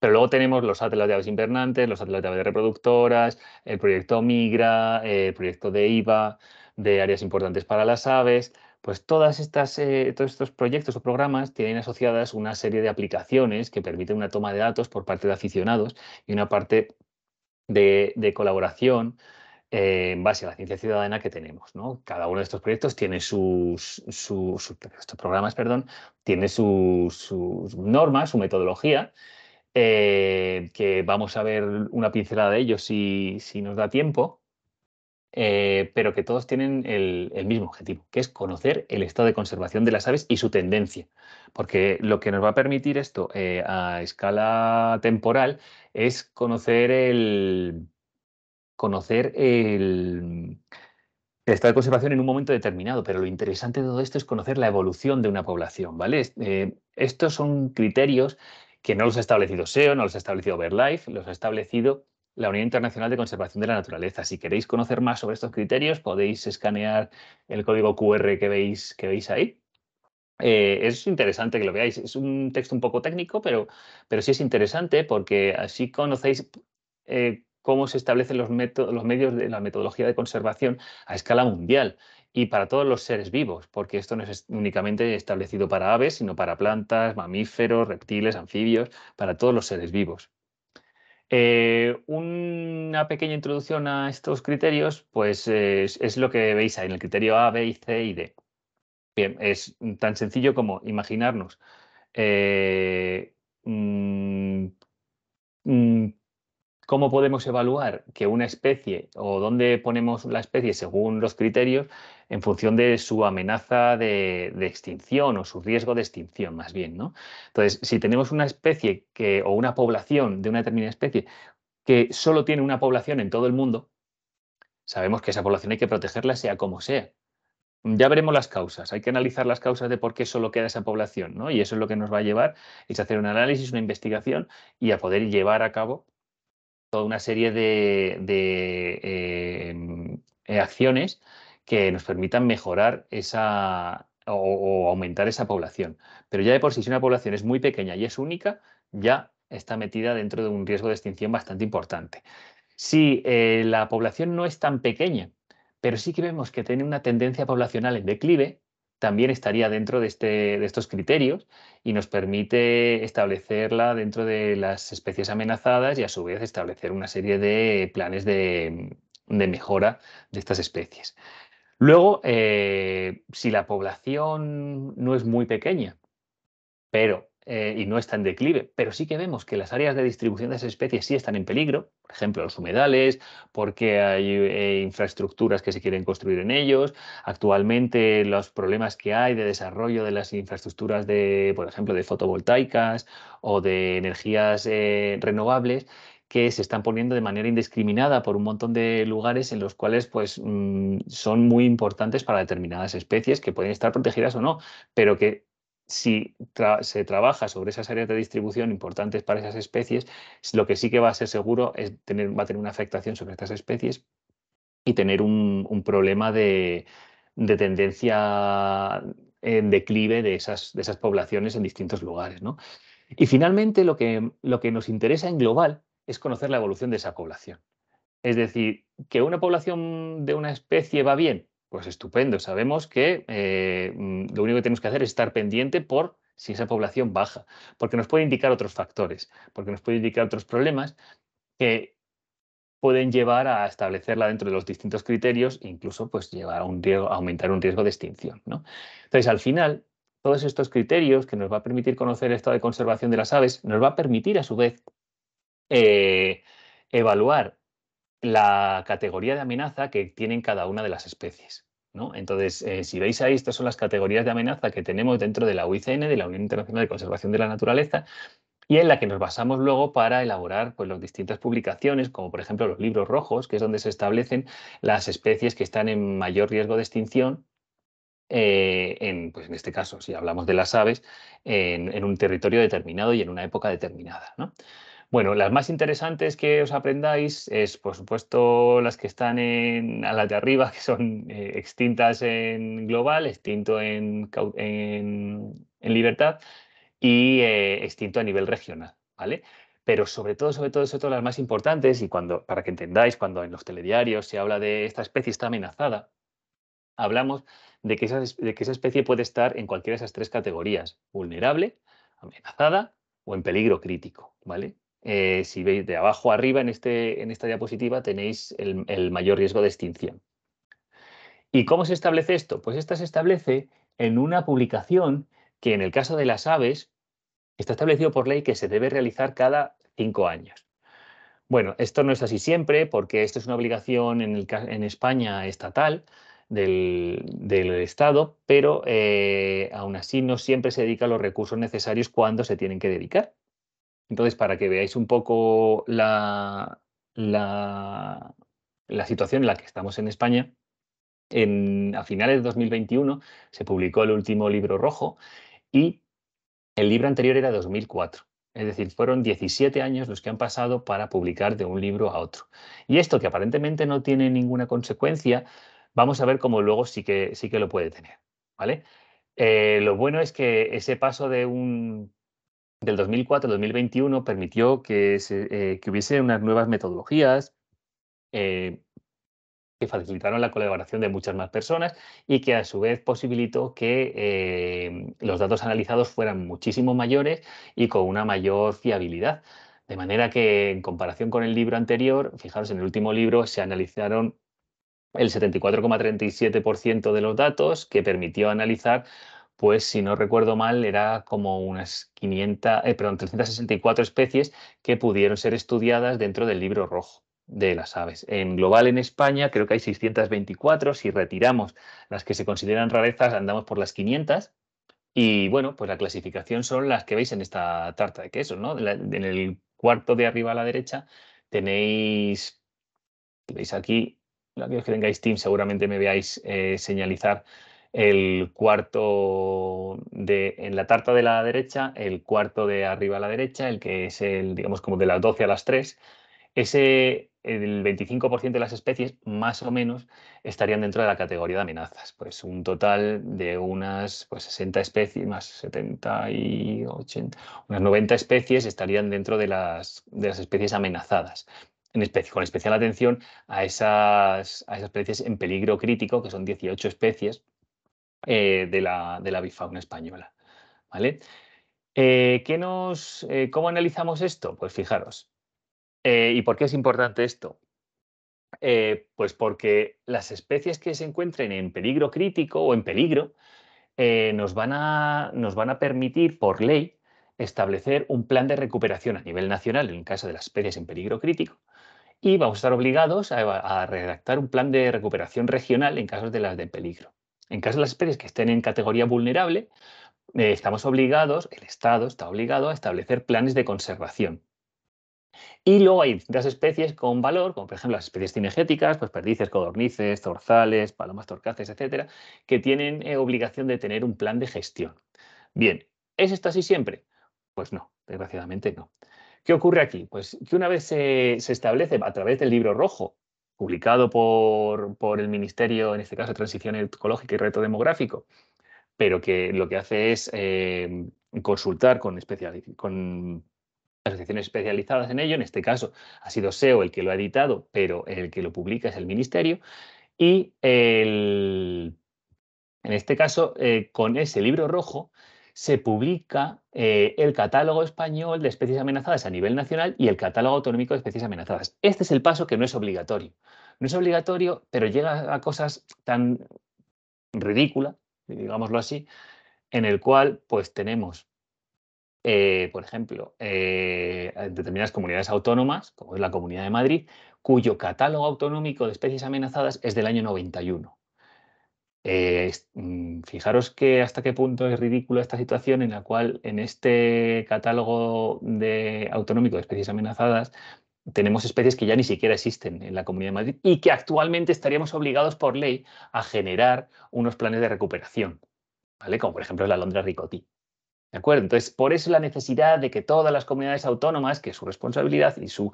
Pero luego tenemos los atlas de aves invernantes, los atlas de aves reproductoras, el proyecto Migra, el proyecto de IVA, de áreas importantes para las aves, pues todas estas, eh, todos estos proyectos o programas tienen asociadas una serie de aplicaciones que permiten una toma de datos por parte de aficionados y una parte de, colaboración eh, en base a la ciencia ciudadana que tenemos. ¿no? Cada uno de estos proyectos tiene sus, programas, perdón, tiene sus, normas, su metodología, eh, que vamos a ver una pincelada de ellos si, si nos da tiempo. Eh, pero que todos tienen el, mismo objetivo, que es conocer el estado de conservación de las aves y su tendencia. Porque lo que nos va a permitir esto eh, a escala temporal es conocer el estado de conservación en un momento determinado, pero lo interesante de todo esto es conocer la evolución de una población, ¿vale? Eh, estos son criterios que no los ha establecido SEO, no los ha establecido BirdLife, los ha establecido la Unión Internacional de Conservación de la Naturaleza. Si queréis conocer más sobre estos criterios, podéis escanear el código QR que veis, ahí. Eh, es interesante que lo veáis. Es un texto un poco técnico, pero, pero sí es interesante porque así conocéis eh, cómo se establecen los, los medios de la metodología de conservación a escala mundial y para todos los seres vivos, porque esto no es únicamente establecido para aves, sino para plantas, mamíferos, reptiles, anfibios, para todos los seres vivos. Eh, una pequeña introducción a estos criterios, pues es, lo que veis ahí en el criterio A, B, C y D. Bien, es tan sencillo como imaginarnos eh, mm, mm, ¿Cómo podemos evaluar que una especie o dónde ponemos la especie según los criterios en función de su amenaza de, extinción o su riesgo de extinción, más bien? ¿no? Entonces, si tenemos una especie que, o una población de una determinada especie que solo tiene una población en todo el mundo, sabemos que esa población hay que protegerla sea como sea. Ya veremos las causas, hay que analizar las causas de por qué solo queda esa población, ¿no? Y eso es lo que nos va a llevar, es hacer un análisis, una investigación y a poder llevar a cabo toda una serie de, eh, mm, eh, acciones que nos permitan mejorar esa o, aumentar esa población. Pero ya de por sí, si una población es muy pequeña y es única, ya está metida dentro de un riesgo de extinción bastante importante. Si eh, la población no es tan pequeña, pero sí que vemos que tiene una tendencia poblacional en declive, también estaría dentro de, este, de estos criterios y nos permite establecerla dentro de las especies amenazadas y a su vez establecer una serie de planes de, mejora de estas especies. Luego, eh, si la población no es muy pequeña, pero eh, y no está en declive, pero sí que vemos que las áreas de distribución de esas especies sí están en peligro, por ejemplo, los humedales, porque hay eh, infraestructuras que se quieren construir en ellos. Actualmente los problemas que hay de desarrollo de las infraestructuras de, por ejemplo, de fotovoltaicas o de energías eh, renovables que se están poniendo de manera indiscriminada por un montón de lugares en los cuales pues, mm, son muy importantes para determinadas especies que pueden estar protegidas o no, pero que si se trabaja sobre esas áreas de distribución importantes para esas especies, lo que sí que va a ser seguro es tener, va a tener una afectación sobre estas especies y tener un, problema de, tendencia en declive de esas, poblaciones en distintos lugares. Y finalmente, lo que nos interesa en global es conocer la evolución de esa población. Es decir, que una población de una especie va bien, pues estupendo, sabemos que eh, mm, lo único que tenemos que hacer es estar pendiente por si esa población baja, porque nos puede indicar otros factores, porque nos puede indicar otros problemas que pueden llevar a establecerla dentro de los distintos criterios e incluso pues, llevar a, un aumentar un riesgo de extinción. ¿no? Entonces, al final, todos estos criterios que nos va a permitir conocer el estado de conservación de las aves, nos va a permitir a su vez eh, evaluar la categoría de amenaza que tienen cada una de las especies. ¿no? Entonces, eh, si veis ahí, estas son las categorías de amenaza que tenemos dentro de la UICN, de la Unión Internacional de Conservación de la Naturaleza, y en la que nos basamos luego para elaborar pues, las distintas publicaciones, como por ejemplo los libros rojos, que es donde se establecen las especies que están en mayor riesgo de extinción eh, en, pues en este caso, si hablamos de las aves, en, en, un territorio determinado y en una época determinada. ¿no? Bueno, las más interesantes que os aprendáis es, por supuesto, las que están a las de arriba, que son eh, extintas en global, extinto en, en, libertad y eh, extinto a nivel regional, ¿vale? Pero sobre todo, sobre todo, sobre todo las más importantes, y cuando, para que entendáis, cuando en los telediarios se habla de esta especie está amenazada, hablamos de que, esa, de que esa especie puede estar en cualquiera de esas tres categorías, vulnerable, amenazada o en peligro crítico, ¿vale? Eh, si veis de abajo arriba en, este, esta diapositiva tenéis el, mayor riesgo de extinción. ¿Y cómo se establece esto? Pues esta se establece en una publicación que en el caso de las aves está establecido por ley que se debe realizar cada cinco años. Bueno, esto no es así siempre porque esto es una obligación en, España estatal, del, Estado, pero eh, aún así no siempre se dedican los recursos necesarios cuando se tienen que dedicar. Entonces, para que veáis un poco la, la, situación en la que estamos en España, en, a finales de 2021 se publicó el último libro rojo y el libro anterior era 2004. Es decir, fueron 17 años los que han pasado para publicar de un libro a otro. Y esto que aparentemente no tiene ninguna consecuencia, vamos a ver cómo luego sí que, sí que lo puede tener. ¿vale? Eh, lo bueno es que ese paso de un del 2004 al 2021 permitió que, se, eh, hubiese unas nuevas metodologías eh, que facilitaron la colaboración de muchas más personas y que a su vez posibilitó que eh, los datos analizados fueran muchísimo mayores y con una mayor fiabilidad. De manera que en comparación con el libro anterior, fijaros, en el último libro se analizaron el 74,37% de los datos que permitió analizar pues si no recuerdo mal, era como unas 500, eh, perdón, 364 especies que pudieron ser estudiadas dentro del libro rojo de las aves. En global en España creo que hay 624, si retiramos las que se consideran rarezas andamos por las 500, y bueno, pues la clasificación son las que veis en esta tarta de queso, ¿no? en el cuarto de arriba a la derecha tenéis, veis aquí, los que tengáis team seguramente me veáis eh, señalizar el cuarto de, en la tarta de la derecha, el cuarto de arriba a la derecha, el que es el, digamos, como de las 12 a las 3, ese, el 25% de las especies, más o menos, estarían dentro de la categoría de amenazas. Pues un total de unas 60 pues, especies, más 70 y 80, unas 90 especies estarían dentro de las, especies amenazadas. con especial atención a esas, a esas especies en peligro crítico, que son 18 especies, eh, de, la, bifauna española. ¿vale? Eh, ¿qué nos, eh, ¿Cómo analizamos esto? Pues fijaros. ¿Y por qué es importante esto? pues porque las especies que se encuentren en peligro crítico o en peligro nos, van a, nos van a permitir por ley establecer un plan de recuperación a nivel nacional en caso de las especies en peligro crítico y vamos a estar obligados a, redactar un plan de recuperación regional en caso de las de peligro. En caso de las especies que estén en categoría vulnerable, eh, estamos obligados, el Estado está obligado a establecer planes de conservación. Y luego hay distintas especies con valor, como por ejemplo las especies cinegéticas, pues perdices, codornices, zorzales, palomas torcaces, etcétera, que tienen eh, obligación de tener un plan de gestión. Bien, ¿es esto así siempre? Pues no, desgraciadamente no. ¿Qué ocurre aquí? Pues que una vez se, establece a través del libro rojo publicado por, por el Ministerio, en este caso, Transición Ecológica y Reto Demográfico, pero que lo que hace es eh, consultar con, especial, con asociaciones especializadas en ello. En este caso ha sido SEO el que lo ha editado, pero el que lo publica es el Ministerio. Y en este caso, eh, con ese libro rojo, se publica eh, el catálogo español de especies amenazadas a nivel nacional y el catálogo autonómico de especies amenazadas. Este es el paso que no es obligatorio. No es obligatorio, pero llega a cosas tan ridículas, digámoslo así, en el cual pues tenemos, eh, por ejemplo, eh, determinadas comunidades autónomas, como es la Comunidad de Madrid, cuyo catálogo autonómico de especies amenazadas es del año 91. Eh, mm, fijaros que hasta qué punto es ridícula esta situación en la cual en este catálogo de, autonómico de especies amenazadas tenemos especies que ya ni siquiera existen en la Comunidad de Madrid y que actualmente estaríamos obligados por ley a generar unos planes de recuperación, ¿vale? Como por ejemplo la Londra ricotí. ¿De acuerdo? Entonces, por eso la necesidad de que todas las comunidades autónomas, que es su responsabilidad y su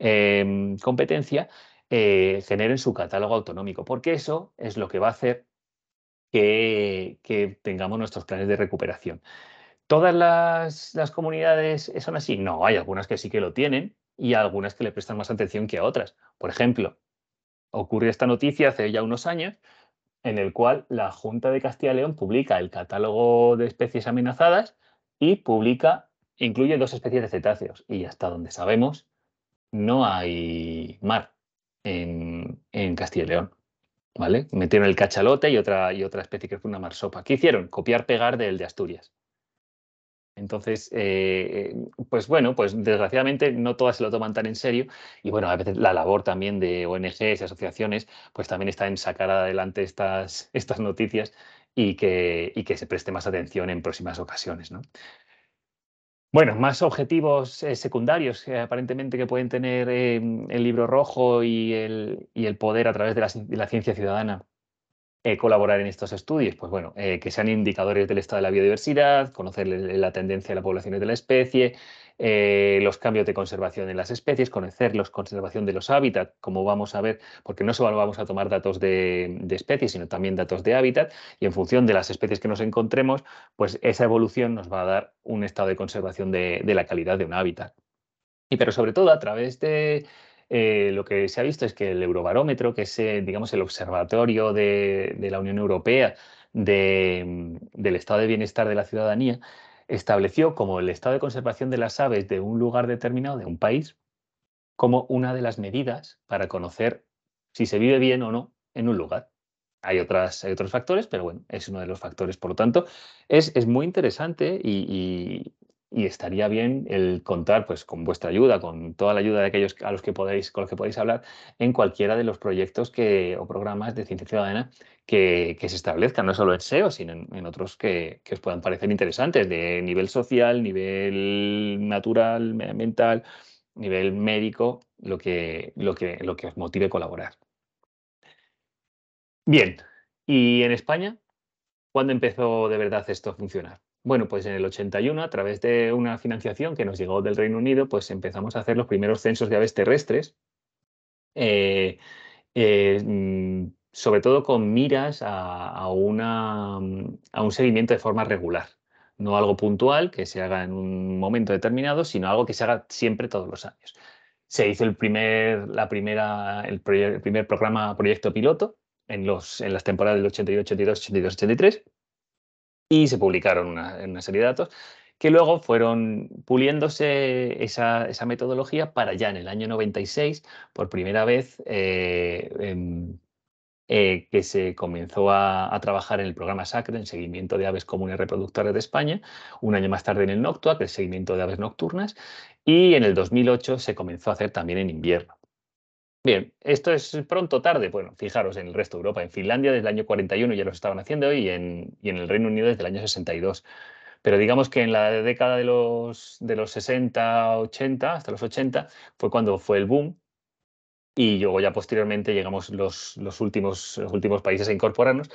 em, competencia, eh, generen su catálogo autonómico, porque eso es lo que va a hacer que, tengamos nuestros planes de recuperación. ¿Todas las, comunidades son así? No, hay algunas que sí que lo tienen y algunas que le prestan más atención que a otras. Por ejemplo, ocurre esta noticia hace ya unos años en el cual la Junta de Castilla y León publica el catálogo de especies amenazadas y publica, incluye dos especies de cetáceos. Y hasta donde sabemos, no hay mar en, en Castilla y León. ¿vale? Metieron el cachalote y otra, y otra especie que fue una marsopa. ¿Qué hicieron? Copiar, pegar del de Asturias. Entonces, eh, eh, pues bueno, pues desgraciadamente no todas se lo toman tan en serio y bueno, a veces la labor también de ONGs y asociaciones pues también está en sacar adelante estas, estas noticias y que, que se preste más atención en próximas ocasiones, bueno, más objetivos eh, secundarios eh, aparentemente que pueden tener eh, el libro rojo y el, y el, poder a través de la ciencia ciudadana. Eh, colaborar en estos estudios? Pues bueno, eh, que sean indicadores del estado de la biodiversidad, conocer la tendencia de las poblaciones de la especie, eh, los cambios de conservación en las especies, conocer la conservación de los hábitats, como vamos a ver, porque no solo vamos a tomar datos de, especies, sino también datos de hábitat, y en función de las especies que nos encontremos, pues esa evolución nos va a dar un estado de conservación de, de la calidad de un hábitat. Y pero sobre todo a través de, eh, lo que se ha visto es que el Eurobarómetro, que es eh, digamos, el observatorio de, la Unión Europea mm, del estado de bienestar de la ciudadanía, estableció como el estado de conservación de las aves de un lugar determinado, de un país, como una de las medidas para conocer si se vive bien o no en un lugar. Hay, otras, otros factores, pero bueno, es uno de los factores. Por lo tanto, es, es muy interesante y, y estaría bien el contar pues con vuestra ayuda, con toda la ayuda de aquellos a los que podéis, con los que podéis hablar en cualquiera de los proyectos que, o programas de ciencia ciudadana que, se establezcan, no solo en SEO, sino en, otros que, os puedan parecer interesantes, de nivel social, nivel natural, medioambiental, nivel médico, lo que, lo que, lo que os motive a colaborar. Bien, ¿y en España? ¿Cuándo empezó de verdad esto a funcionar? Bueno, pues en el 81, a través de una financiación que nos llegó del Reino Unido, pues empezamos a hacer los primeros censos de aves terrestres, eh, eh, mm, sobre todo con miras mm, a, un seguimiento de forma regular. No algo puntual que se haga en un momento determinado, sino algo que se haga siempre todos los años. Se hizo el primer, la primera, el, programa, proyecto piloto en, los, en las temporadas del 81, 82, 82, 83 y se publicaron una, serie de datos que luego fueron puliéndose esa, metodología para ya en el año 96, por primera vez, eh, em, eh, que se comenzó a, trabajar en el programa SACRE, en seguimiento de aves comunes Reproductoras de España, un año más tarde en el NOCTUA, que es el seguimiento de aves nocturnas, y en el 2008 se comenzó a hacer también en invierno. Bien, ¿esto es pronto o tarde? Bueno, fijaros, en el resto de Europa, en Finlandia desde el año 41 ya lo estaban haciendo y en, y el Reino Unido desde el año 62. Pero digamos que en la década de los, 60, 80, hasta los 80, fue cuando fue el boom y luego ya posteriormente llegamos los últimos países a incorporarnos.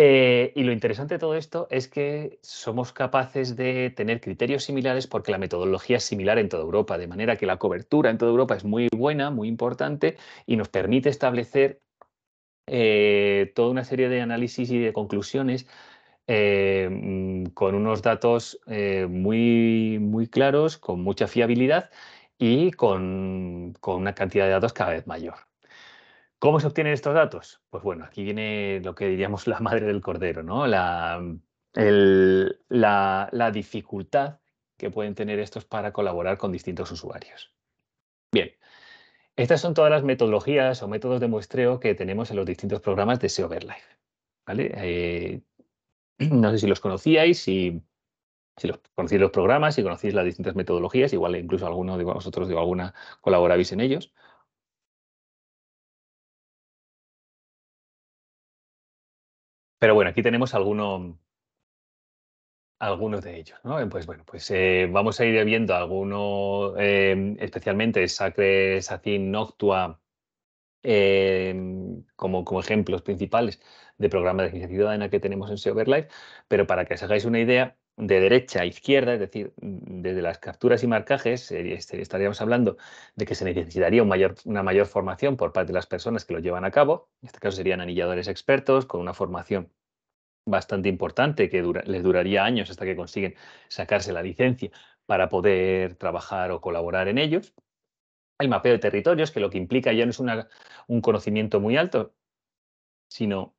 Eh, y lo interesante de todo esto es que somos capaces de tener criterios similares porque la metodología es similar en toda Europa, de manera que la cobertura en toda Europa es muy buena, muy importante y nos permite establecer eh, toda una serie de análisis y de conclusiones eh, mm, con unos datos muy, claros, con mucha fiabilidad y con una cantidad de datos cada vez mayor. ¿Cómo se obtienen estos datos? Pues bueno, aquí viene lo que diríamos la madre del cordero, ¿no? La, la, dificultad que pueden tener estos para colaborar con distintos usuarios. Bien, estas son todas las metodologías o métodos de muestreo que tenemos en los distintos programas de SEO Verlife. ¿vale? Eh, no sé si los conocíais, si, si los los programas, si conocéis las distintas metodologías, igual incluso alguno de vosotros de alguna colaborabais en ellos. Pero bueno, aquí tenemos alguno, algunos de ellos. ¿no? Pues bueno, pues eh, vamos a ir viendo algunos, em, especialmente Sacre, Sacin, Noctua, em, como, como ejemplos principales de programas de ciencia ciudadana que tenemos en SEO Pero para que os hagáis una idea, de derecha a izquierda, es decir, desde las capturas y marcajes, eh, este, estaríamos hablando de que se necesitaría una mayor formación por parte de las personas que lo llevan a cabo. En este caso serían anilladores expertos con una formación bastante importante que les duraría años hasta que consiguen sacarse la licencia para poder trabajar o colaborar en ellos. El mapeo de territorios, que lo que implica ya no es un conocimiento muy alto, sino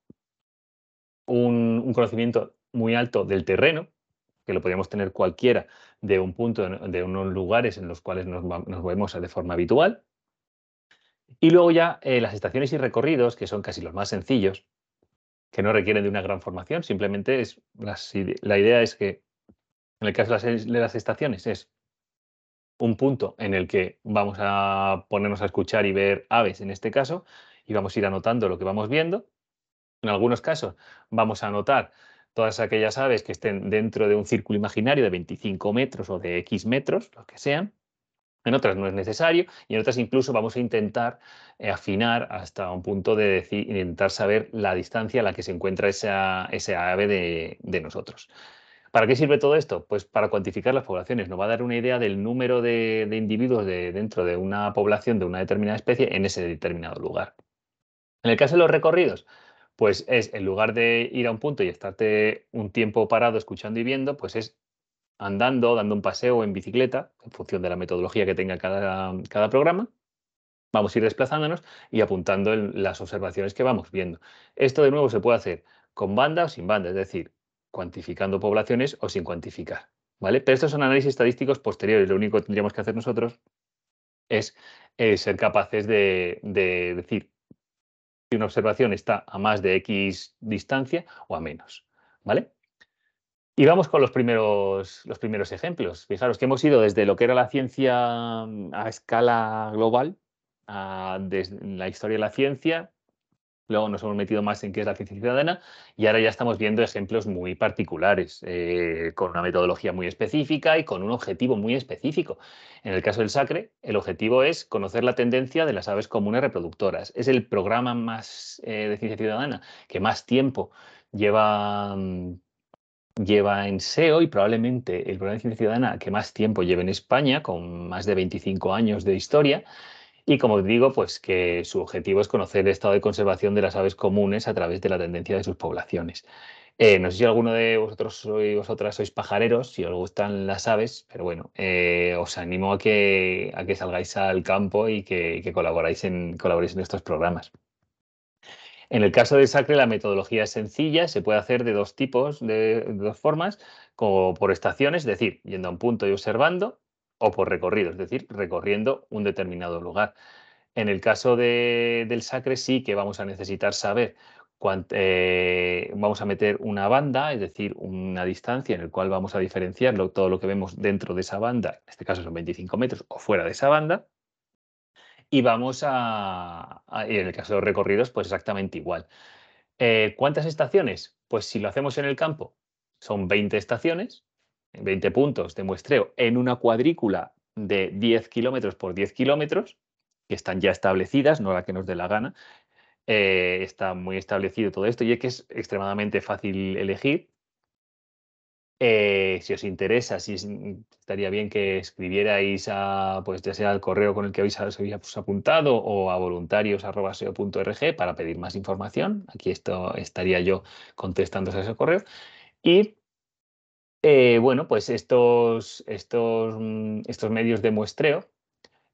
un conocimiento muy alto del terreno, que lo podríamos tener cualquiera de un punto, de unos lugares en los cuales nos, vemos de forma habitual. Y luego ya eh, las estaciones y recorridos, que son casi los más sencillos, que no requieren de una gran formación, simplemente es la, idea es que en el caso de las estaciones es un punto en el que vamos a ponernos a escuchar y ver aves en este caso, y vamos a ir anotando lo que vamos viendo. En algunos casos vamos a anotar todas aquellas aves que estén dentro de un círculo imaginario de 25 metros o de X metros, lo que sean. En otras no es necesario y en otras incluso vamos a intentar eh, afinar hasta un punto de intentar saber la distancia a la que se encuentra esa, ave de, nosotros. ¿Para qué sirve todo esto? Pues para cuantificar las poblaciones. Nos va a dar una idea del número de, individuos dentro de una población de una determinada especie en ese determinado lugar. En el caso de los recorridos, pues es, en lugar de ir a un punto y estarte un tiempo parado escuchando y viendo, pues es andando, dando un paseo en bicicleta, en función de la metodología que tenga cada, programa. Vamos a ir desplazándonos y apuntando en las observaciones que vamos viendo. Esto de nuevo se puede hacer con banda o sin banda, es decir, cuantificando poblaciones o sin cuantificar. ¿vale? Pero estos son análisis estadísticos posteriores. Lo único que tendríamos que hacer nosotros es eh, ser capaces de decir si una observación está a más de X distancia o a menos. ¿Vale? Y vamos con los primeros, los primeros ejemplos. Fijaros que hemos ido desde lo que era la ciencia a escala global, a desde la historia de la ciencia, Luego nos hemos metido más en qué es la ciencia ciudadana y ahora ya estamos viendo ejemplos muy particulares, eh, con una metodología muy específica y con un objetivo muy específico. En el caso del SACRE, el objetivo es conocer la tendencia de las aves comunes reproductoras. Es el programa más eh, de ciencia ciudadana que más tiempo lleva, mm, lleva en SEO y probablemente el programa de ciencia ciudadana que más tiempo lleva en España, con más de 25 años de historia. Y como os digo, pues que su objetivo es conocer el estado de conservación de las aves comunes a través de la tendencia de sus poblaciones. Eh, no sé si alguno de vosotros y vosotras sois pajareros, si os gustan las aves, pero bueno, eh, os animo a que, salgáis al campo y que, en, colaboréis en estos programas. En el caso de Sacre, la metodología es sencilla, se puede hacer de dos tipos, de dos formas, como por estaciones, es decir, yendo a un punto y observando, o por recorrido, es decir, recorriendo un determinado lugar. En el caso del Sacre sí que vamos a necesitar saber cuánto, eh, vamos a meter una banda, es decir, una distancia en la cual vamos a diferenciar todo lo que vemos dentro de esa banda, en este caso son 25 metros, o fuera de esa banda, y vamos a, en el caso de los recorridos, pues exactamente igual. Eh, ¿Cuántas estaciones? Pues si lo hacemos en el campo, son 20 estaciones, 20 puntos de muestreo en una cuadrícula de 10 kilómetros por 10 kilómetros, que están ya establecidas, no la que nos dé la gana. Eh, está muy establecido todo esto y es que es extremadamente fácil elegir. Eh, si os interesa, si estaría bien que escribierais a, pues ya sea al correo con el que habéis, os habéis apuntado o a voluntarios.seo.org para pedir más información. Aquí esto estaría yo contestando a ese correo. Y eh, bueno, pues mm, estos, medios de muestreo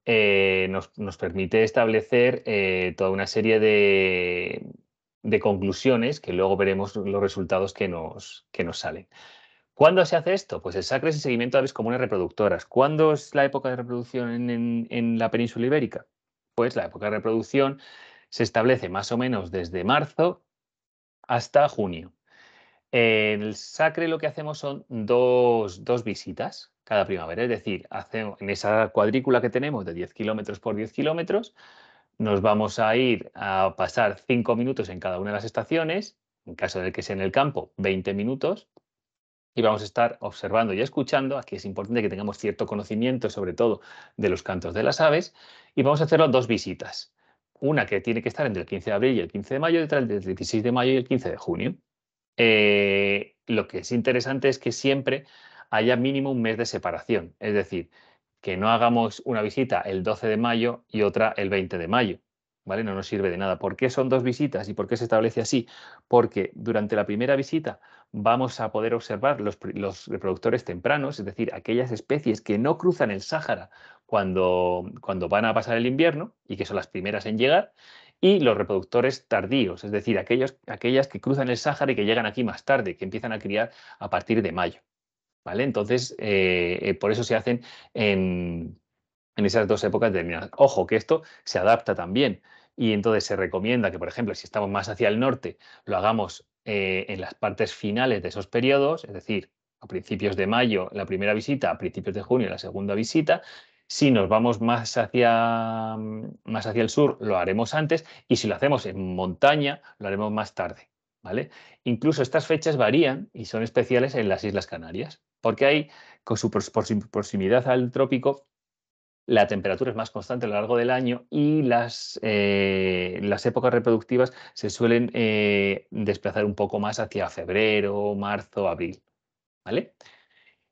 eh, nos, nos, permite establecer eh, toda una serie de, conclusiones que luego veremos los resultados que nos, que nos salen. ¿Cuándo se hace esto? Pues el SACRE es el seguimiento de aves comunes reproductoras. ¿Cuándo es la época de reproducción en la península ibérica? Pues la época de reproducción se establece más o menos desde marzo hasta junio. En el Sacre lo que hacemos son dos, visitas cada primavera, es decir, hacemos, en esa cuadrícula que tenemos de 10 kilómetros por 10 kilómetros, nos vamos a ir a pasar 5 minutos en cada una de las estaciones, en caso de que sea en el campo, 20 minutos, y vamos a estar observando y escuchando. Aquí es importante que tengamos cierto conocimiento, sobre todo de los cantos de las aves, y vamos a hacerlo dos visitas. Una que tiene que estar entre el 15 de abril y el 15 de mayo, y otra entre el 16 de mayo y el 15 de junio. Eh, lo que es interesante es que siempre haya mínimo un mes de separación. Es decir, que no hagamos una visita el 12 de mayo y otra el 20 de mayo. ¿Vale? No nos sirve de nada. ¿Por qué son dos visitas y por qué se establece así? Porque durante la primera visita vamos a poder observar los, reproductores tempranos, es decir, aquellas especies que no cruzan el Sáhara cuando van a pasar el invierno y que son las primeras en llegar, y los reproductores tardíos, es decir, aquellos, aquellas que cruzan el Sáhara y que llegan aquí más tarde, que empiezan a criar a partir de mayo. ¿vale? Entonces, eh, eh, por eso se hacen en, esas dos épocas determinadas. Ojo, que esto se adapta también y entonces se recomienda que, por ejemplo, si estamos más hacia el norte, lo hagamos eh, en las partes finales de esos periodos, es decir, a principios de mayo la primera visita, a principios de junio la segunda visita, si nos vamos más hacia, más hacia el sur, lo haremos antes y si lo hacemos en montaña, lo haremos más tarde. ¿vale? Incluso estas fechas varían y son especiales en las Islas Canarias, porque hay, con su, su proximidad al trópico, la temperatura es más constante a lo largo del año y las, eh, las épocas reproductivas se suelen eh, desplazar un poco más hacia febrero, marzo, abril. ¿vale?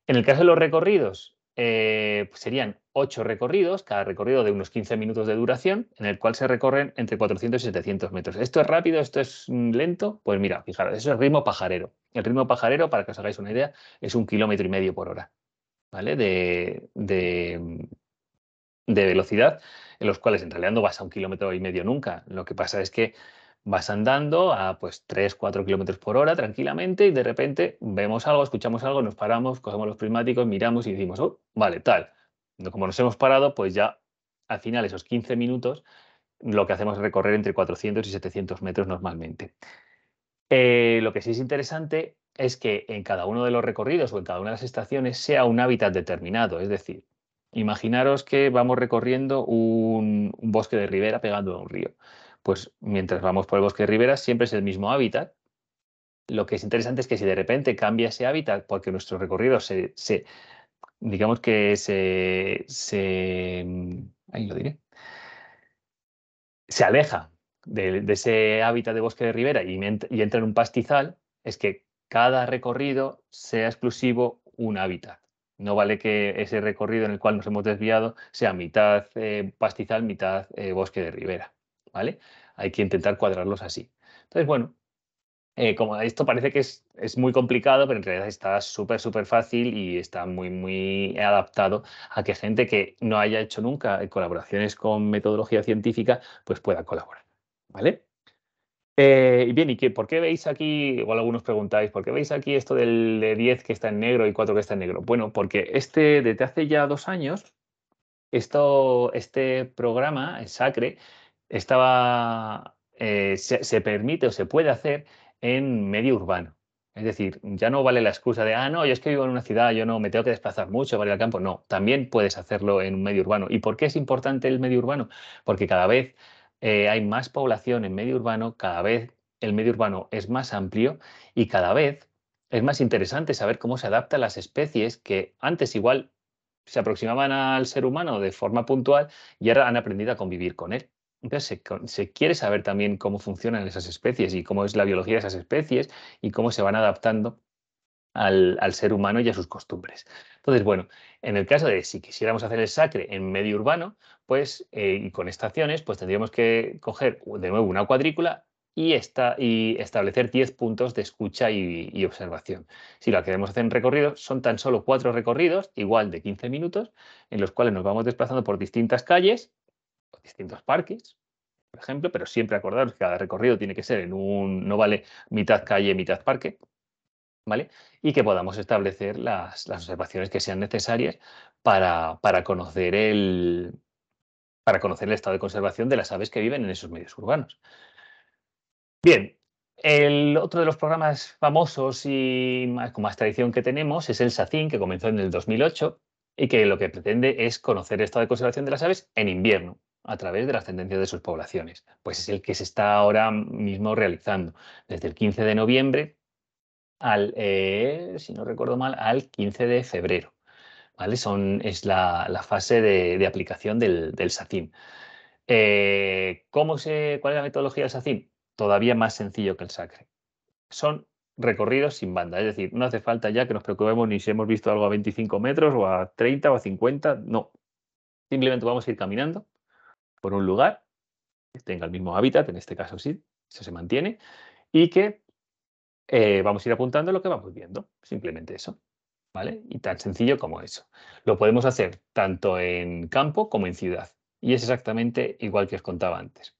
En el caso de los recorridos, eh, pues serían ocho recorridos, cada recorrido de unos 15 minutos de duración, en el cual se recorren entre 400 y 700 metros. ¿Esto es rápido? ¿Esto es mm, lento? Pues mira, fijaros, eso es el ritmo pajarero. El ritmo pajarero, para que os hagáis una idea, es un kilómetro y medio por hora, ¿vale? De, de, mm, de velocidad, en los cuales en realidad no vas a un kilómetro y medio nunca. Lo que pasa es que vas andando a pues 3, 4 kilómetros por hora tranquilamente y de repente vemos algo, escuchamos algo, nos paramos, cogemos los prismáticos, miramos y decimos, oh, vale, tal. Como nos hemos parado, pues ya al final esos 15 minutos lo que hacemos es recorrer entre 400 y 700 metros normalmente. Eh, lo que sí es interesante es que en cada uno de los recorridos o en cada una de las estaciones sea un hábitat determinado, es decir, imaginaros que vamos recorriendo un, un bosque de ribera pegando a un río pues mientras vamos por el bosque de ribera siempre es el mismo hábitat. Lo que es interesante es que si de repente cambia ese hábitat porque nuestro recorrido se, digamos que se, mm, ahí lo diré, se aleja de, ese hábitat de bosque de ribera y, entra en un pastizal, es que cada recorrido sea exclusivo un hábitat. No vale que ese recorrido en el cual nos hemos desviado sea mitad eh, pastizal, mitad eh, bosque de ribera. ¿vale? Hay que intentar cuadrarlos así. Entonces, bueno, eh, como esto parece que es, muy complicado, pero en realidad está súper, súper fácil y está muy, muy adaptado a que gente que no haya hecho nunca colaboraciones con metodología científica, pues pueda colaborar, ¿vale? Eh, bien, ¿y qué, por qué veis aquí, igual algunos preguntáis, ¿por qué veis aquí esto del de 10 que está en negro y 4 que está en negro? Bueno, porque este, desde hace ya dos años, esto, este programa, eh, SACRE, estaba, eh, se, permite o se puede hacer en medio urbano. Es decir, ya no vale la excusa de, ah, no, yo es que vivo en una ciudad, yo no me tengo que desplazar mucho para ir al campo. No, también puedes hacerlo en un medio urbano. ¿Y por qué es importante el medio urbano? Porque cada vez eh, hay más población en medio urbano, cada vez el medio urbano es más amplio y cada vez es más interesante saber cómo se adaptan las especies que antes igual se aproximaban al ser humano de forma puntual y ahora han aprendido a convivir con él. Entonces se, quiere saber también cómo funcionan esas especies y cómo es la biología de esas especies y cómo se van adaptando al, ser humano y a sus costumbres. Entonces, bueno, en el caso de si quisiéramos hacer el sacre en medio urbano, pues, eh, y con estaciones, pues tendríamos que coger de nuevo una cuadrícula y, esta, y establecer 10 puntos de escucha y, observación. Si lo queremos hacer en recorridos, son tan solo cuatro recorridos, igual de 15 minutos, en los cuales nos vamos desplazando por distintas calles distintos parques, por ejemplo, pero siempre acordaros que cada recorrido tiene que ser en un, no vale mitad calle, mitad parque, ¿vale? Y que podamos establecer las, observaciones que sean necesarias para, para, conocer el, para conocer el estado de conservación de las aves que viven en esos medios urbanos. Bien, el otro de los programas famosos y con más tradición que tenemos es el SACIN, que comenzó en el 2008 y que lo que pretende es conocer el estado de conservación de las aves en invierno a través de las tendencias de sus poblaciones. Pues es el que se está ahora mismo realizando desde el 15 de noviembre al, eh, si no recuerdo mal, al 15 de febrero. ¿vale? Son, es la, fase de, aplicación del, del SACIM. Eh, se, ¿Cuál es la metodología del SACIM? Todavía más sencillo que el SACRE. Son recorridos sin banda, es decir, no hace falta ya que nos preocupemos ni si hemos visto algo a 25 metros o a 30 o a 50, no. Simplemente vamos a ir caminando por un lugar, que tenga el mismo hábitat, en este caso sí, eso se mantiene, y que eh, vamos a ir apuntando lo que vamos viendo, simplemente eso. ¿Vale? Y tan sencillo como eso. Lo podemos hacer tanto en campo como en ciudad. Y es exactamente igual que os contaba antes.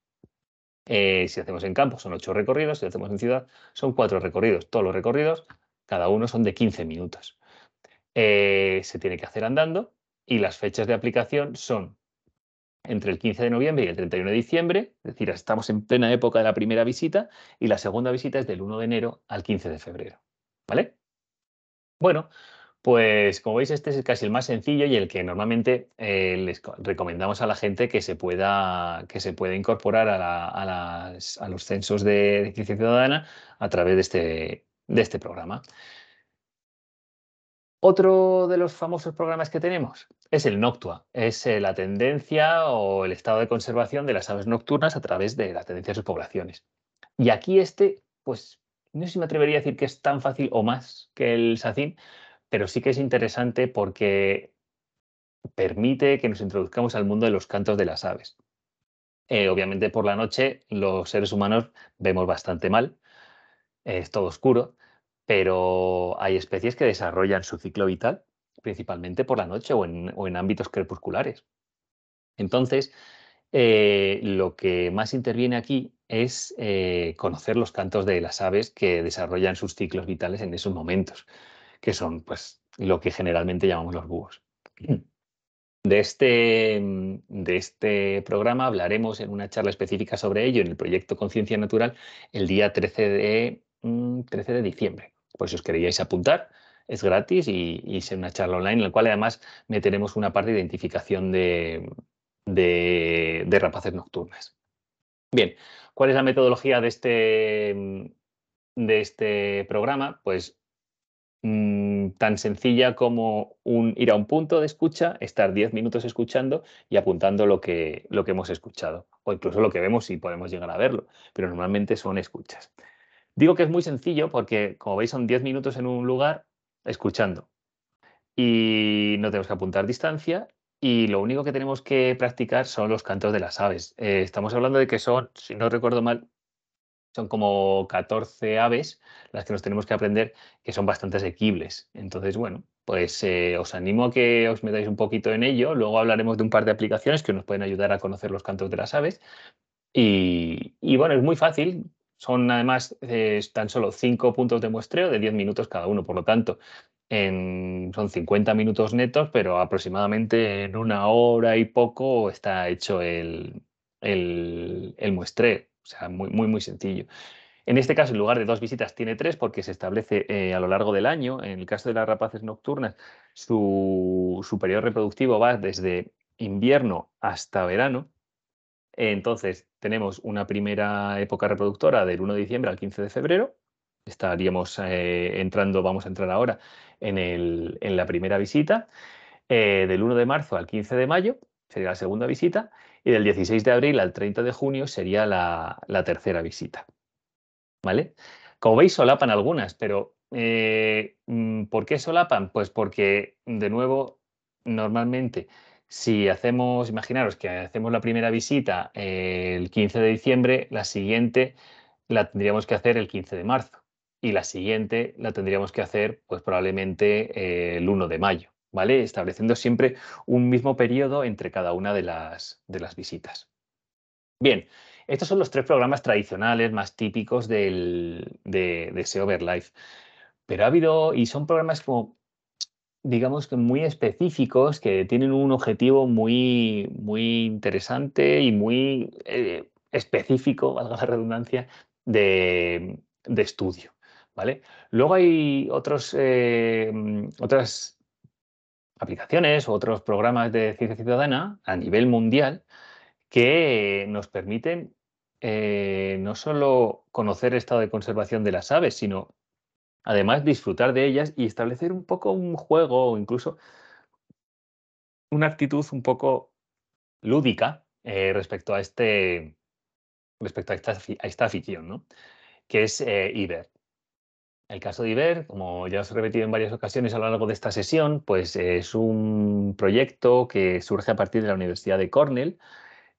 Eh, si hacemos en campo son ocho recorridos, si hacemos en ciudad son cuatro recorridos. Todos los recorridos, cada uno son de 15 minutos. Eh, se tiene que hacer andando y las fechas de aplicación son entre el 15 de noviembre y el 31 de diciembre, es decir, estamos en plena época de la primera visita y la segunda visita es del 1 de enero al 15 de febrero. ¿Vale? Bueno, pues como veis, este es casi el más sencillo y el que normalmente eh, les recomendamos a la gente que se pueda, que se incorporar a, los censos de, de ciudadana a través de este, de este programa. Otro de los famosos programas que tenemos es el Noctua, es eh, la tendencia o el estado de conservación de las aves nocturnas a través de la tendencia de sus poblaciones. Y aquí este, pues no sé si me atrevería a decir que es tan fácil o más que el SACIN, pero sí que es interesante porque permite que nos introduzcamos al mundo de los cantos de las aves. Eh, obviamente por la noche los seres humanos vemos bastante mal, es todo oscuro, pero hay especies que desarrollan su ciclo vital principalmente por la noche o en, ámbitos crepusculares. Entonces, eh, lo que más interviene aquí es eh, conocer los cantos de las aves que desarrollan sus ciclos vitales en esos momentos, que son pues, lo que generalmente llamamos los búhos. De este, mm, de este programa hablaremos en una charla específica sobre ello en el proyecto Conciencia Natural el día 13 de, 13 mm, de diciembre. Pues si os queríais apuntar, es gratis y, y es una charla online en la cual además meteremos una parte de identificación de, rapaces nocturnas. Bien, ¿cuál es la metodología de este, de este programa? Pues mm, tan sencilla como ir a un punto de escucha, estar 10 minutos escuchando y apuntando lo que, lo que hemos escuchado, o incluso lo que vemos si podemos llegar a verlo, pero normalmente son escuchas. Digo que es muy sencillo porque, como veis, son 10 minutos en un lugar escuchando. Y no tenemos que apuntar distancia y lo único que tenemos que practicar son los cantos de las aves. Eh, estamos hablando de que son, si no recuerdo mal, son como 14 aves las que nos tenemos que aprender, que son bastante asequibles. Entonces, bueno, pues eh, os animo a que os metáis un poquito en ello. Luego hablaremos de un par de aplicaciones que nos pueden ayudar a conocer los cantos de las aves. Y, y bueno, es muy fácil. Son además eh, tan solo cinco puntos de muestreo de 10 minutos cada uno, por lo tanto, son 50 minutos netos, pero aproximadamente en una hora y poco está hecho el, muestreo. O sea, muy, muy, muy sencillo. En este caso, en lugar de dos visitas, tiene tres porque se establece eh, a lo largo del año. En el caso de las rapaces nocturnas, su, su periodo reproductivo va desde invierno hasta verano entonces, tenemos una primera época reproductora del 1 de diciembre al 15 de febrero. Estaríamos eh, entrando, vamos a entrar ahora en, la primera visita. Eh, del 1 de marzo al 15 de mayo sería la segunda visita. Y del 16 de abril al 30 de junio sería la, tercera visita. ¿Vale? Como veis, solapan algunas, pero eh, mm, ¿por qué solapan? Pues porque, de nuevo, normalmente si hacemos, imaginaros que hacemos la primera visita eh, el 15 de diciembre, la siguiente la tendríamos que hacer el 15 de marzo y la siguiente la tendríamos que hacer pues probablemente eh, el 1 de mayo, ¿vale? Estableciendo siempre un mismo periodo entre cada una de las, de las visitas. Bien, estos son los tres programas tradicionales más típicos de, de Overlife. Pero ha habido, y son programas como digamos que muy específicos, que tienen un objetivo muy, muy interesante y muy eh, específico, valga la redundancia, de, estudio. ¿Vale? Luego hay otros, eh, otras aplicaciones, otros programas de ciencia ciudadana a nivel mundial que nos permiten eh, no solo conocer el estado de conservación de las aves, sino Además, disfrutar de ellas y establecer un poco un juego o incluso una actitud un poco lúdica eh, respecto a este respecto a esta, a afición, ¿no? que es eh, Iber. El caso de Iber, como ya os he repetido en varias ocasiones a lo largo de esta sesión, pues eh, es un proyecto que surge a partir de la Universidad de Cornell,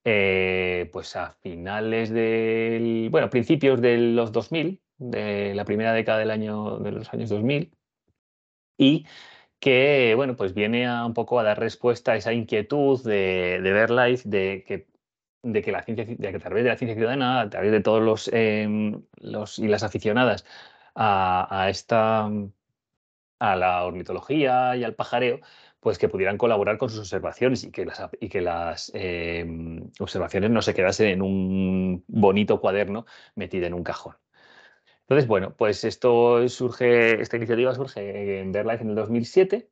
pues a finales del, bueno, principios de los 2000, de la primera década del año, de los años 2000 y que bueno, pues viene a, un poco a dar respuesta a esa inquietud de, de Verlife, de que, de que la ciencia, de a través de la ciencia ciudadana, a través de todos los, em, los y las aficionadas a, esta a la ornitología y al pajareo, pues que pudieran colaborar con sus observaciones y que las, y que las em, observaciones no se quedasen en un bonito cuaderno metido en un cajón. Entonces, bueno, pues esto surge, esta iniciativa surge en Verlife en el 2007.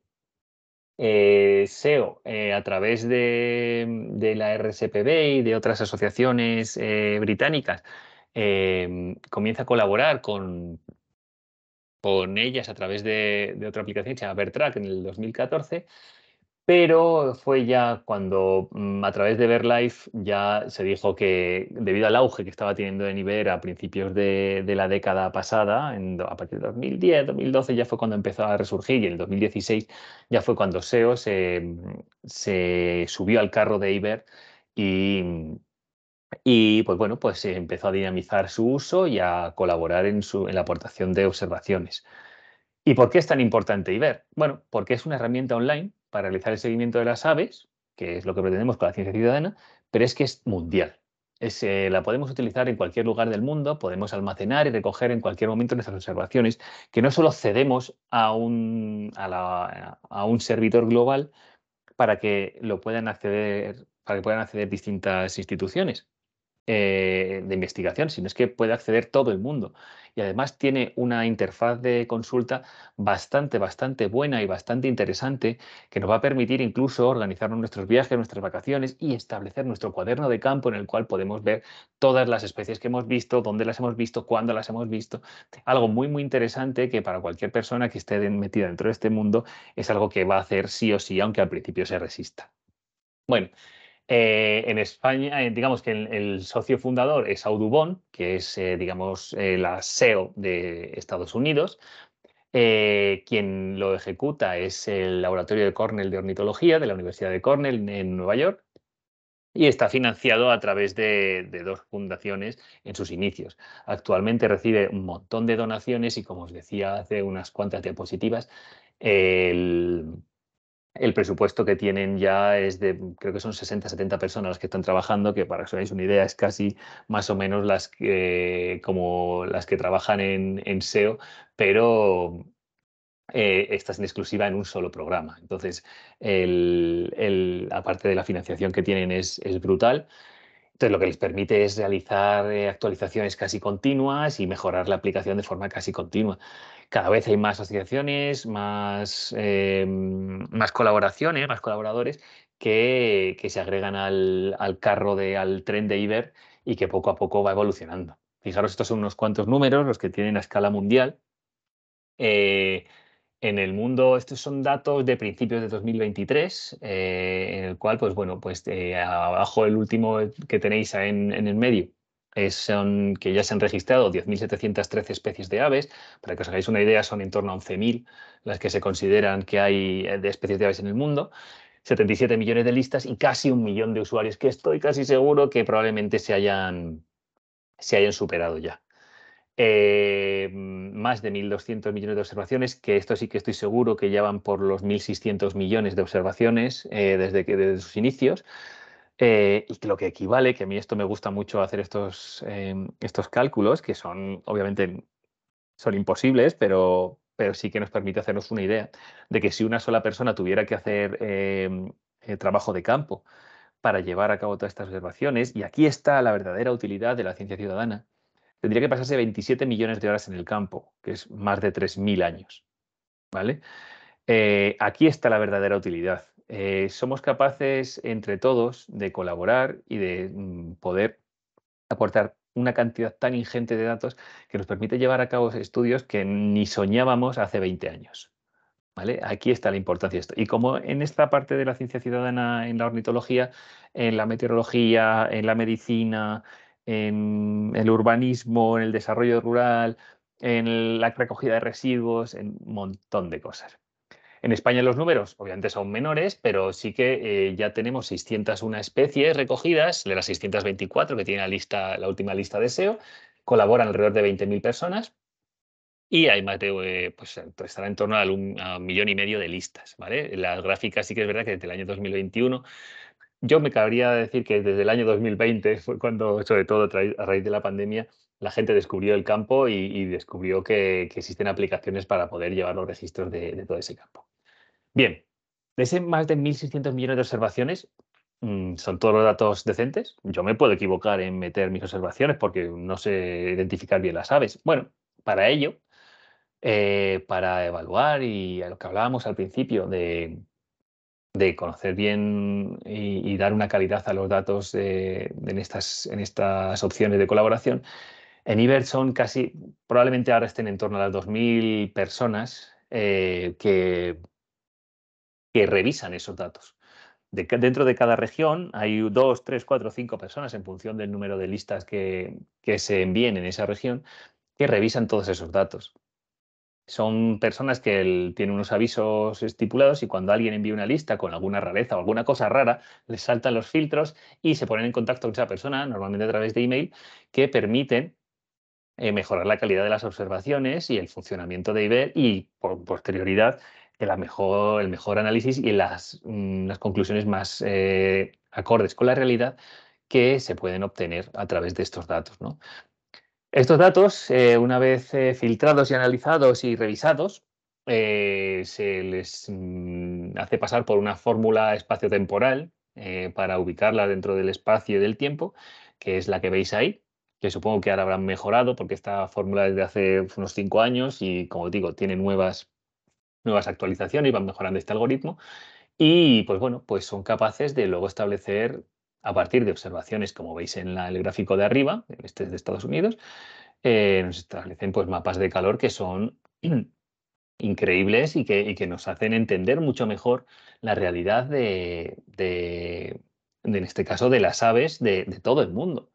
SEO, eh, e eh, a través de, la RSPB y de otras asociaciones eh, británicas, comienza a colaborar con, con ellas a través de, otra aplicación que se llama Bertrack en el 2014 pero fue ya cuando mm, a través de Verlife ya se dijo que debido al auge que estaba teniendo en Iber a principios de, la década pasada, a partir de 2010, 2012 ya fue cuando empezó a resurgir y en el 2016 ya fue cuando e SEO mm, se, subió al carro de Iber y, mm, y pues bueno, pues empezó a dinamizar su uso y a colaborar en, su, en la aportación de observaciones. ¿Y por qué es tan importante Iber? Bueno, porque es una herramienta online para realizar el seguimiento de las aves, que es lo que pretendemos con la ciencia ciudadana, pero es que es mundial. Eh, la podemos utilizar en cualquier lugar del mundo, podemos almacenar y recoger en cualquier momento nuestras observaciones, que no solo cedemos a un, a un servidor global para que lo puedan acceder, para que puedan acceder distintas instituciones, eh, de investigación, sino es que puede acceder todo el mundo. Y además tiene una interfaz de consulta bastante, bastante buena y bastante interesante que nos va a permitir incluso organizar nuestros viajes, nuestras vacaciones y establecer nuestro cuaderno de campo en el cual podemos ver todas las especies que hemos visto, dónde las hemos visto, cuándo las hemos visto. Algo muy, muy interesante que para cualquier persona que esté metida dentro de este mundo es algo que va a hacer sí o sí, aunque al principio se resista. Bueno, eh, en España, eh, digamos que el, socio fundador es Audubon, que es, eh, digamos, la SEO de Estados Unidos. quien lo ejecuta es el Laboratorio de Cornell de Ornitología de la Universidad de Cornell en Nueva York y está financiado a través de, de, dos fundaciones en sus inicios. Actualmente recibe un montón de donaciones y, como os decía hace unas cuantas diapositivas, el el presupuesto que tienen ya es de, mm, creo que son 60, 70 personas las que están trabajando, que para que os hagáis una idea es casi más o menos las que, como las que trabajan en, SEO, pero eh, estás en exclusiva en un solo programa. Entonces, el, el, de la financiación que tienen es, es brutal. Entonces, lo que les permite es realizar eh, actualizaciones casi continuas y mejorar la aplicación de forma casi continua. Cada vez hay más asociaciones, más, eh, más colaboraciones, más colaboradores que, se agregan al, carro, de, al tren de Iber y que poco a poco va evolucionando. Fijaros, estos son unos cuantos números, los que tienen a escala mundial. Eh, en el mundo, estos son datos de principios de 2023, eh, en el cual, pues bueno, pues eh, abajo el último que tenéis en, en el medio, es, eh, son, que ya se han registrado 10.713 especies de aves. Para que os hagáis una idea, son en torno a 11.000 las que se consideran que hay de especies de aves en el mundo. 77 millones de listas y casi un millón de usuarios que estoy casi seguro que probablemente se hayan, se hayan superado ya. Eh, más de 1.200 millones de observaciones, que esto sí que estoy seguro que ya van por los 1.600 millones de observaciones eh, desde, que, desde sus inicios. Eh, y que lo que equivale, que a mí esto me gusta mucho hacer em, estos, cálculos, que son obviamente son imposibles, pero, pero sí que nos permite hacernos una idea de que si una sola persona tuviera que hacer em, trabajo de campo para llevar a cabo todas estas observaciones, y aquí está la verdadera utilidad de la ciencia ciudadana, tendría que pasarse 27 millones de horas en el campo, que es más de 3.000 años. ¿Vale? Eh, aquí está la verdadera utilidad. Eh, somos capaces entre todos de colaborar y de mm, poder aportar una cantidad tan ingente de datos que nos permite llevar a cabo estudios que ni soñábamos hace 20 años. ¿Vale? Aquí está la importancia de esto. Y como en esta parte de la ciencia ciudadana, en la ornitología, en la meteorología, en la medicina, en el urbanismo, en el desarrollo rural, en la recogida de residuos, en un montón de cosas. En España los números obviamente son menores, pero sí que eh, ya tenemos 601 especies recogidas, de las 624 que tiene la, lista, la última lista de SEO, colaboran alrededor de 20.000 personas y hay más eh, pues estará en torno a un millón y medio de listas, ¿vale? Las gráficas sí que es verdad que desde el año 2021 yo me cabría decir que desde el año 2020 fue cuando, sobre todo a raíz de la pandemia, la gente descubrió el campo y, descubrió que, existen aplicaciones para poder llevar los registros de, todo ese campo. Bien, de ese más de 1.600 millones de observaciones, mm, son todos los datos decentes. Yo me puedo equivocar en meter mis observaciones porque no sé identificar bien las aves. Bueno, para ello, eh, para evaluar y a lo que hablábamos al principio de de conocer bien y, dar una calidad a los datos en, estas, en estas opciones de colaboración. En son casi, probablemente ahora estén en torno a las 2.000 personas eh, que, revisan esos datos. dentro de cada región hay dos, tres, cuatro, cinco personas en función del número de listas que, que se envíen en esa región que revisan todos esos datos son personas que tienen unos avisos estipulados y cuando alguien envía una lista con alguna rareza o alguna cosa rara, les saltan los filtros y se ponen en contacto con esa persona, normalmente a través de email, que permiten eh, mejorar la calidad de las observaciones y el funcionamiento de IBER y, por posterioridad, el mejor, el mejor análisis y las, mm, conclusiones más eh, acordes con la realidad que se pueden obtener a través de estos datos. ¿no? Estos datos, eh, una vez eh, filtrados y analizados y revisados, eh, se les mm, hace pasar por una fórmula espaciotemporal para ubicarla dentro del espacio y del tiempo, que es la que veis ahí, que supongo que ahora habrán mejorado porque esta fórmula es de hace unos cinco años y, como digo, tiene nuevas, nuevas actualizaciones y van mejorando este algoritmo. Y pues bueno, pues son capaces de luego establecer a partir de observaciones, como veis en el gráfico de arriba, este es de Estados Unidos, eh, nos establecen pues, mapas de calor que son increíbles y que, nos hacen entender mucho mejor la realidad de, de, en este caso, de las aves de, de todo el mundo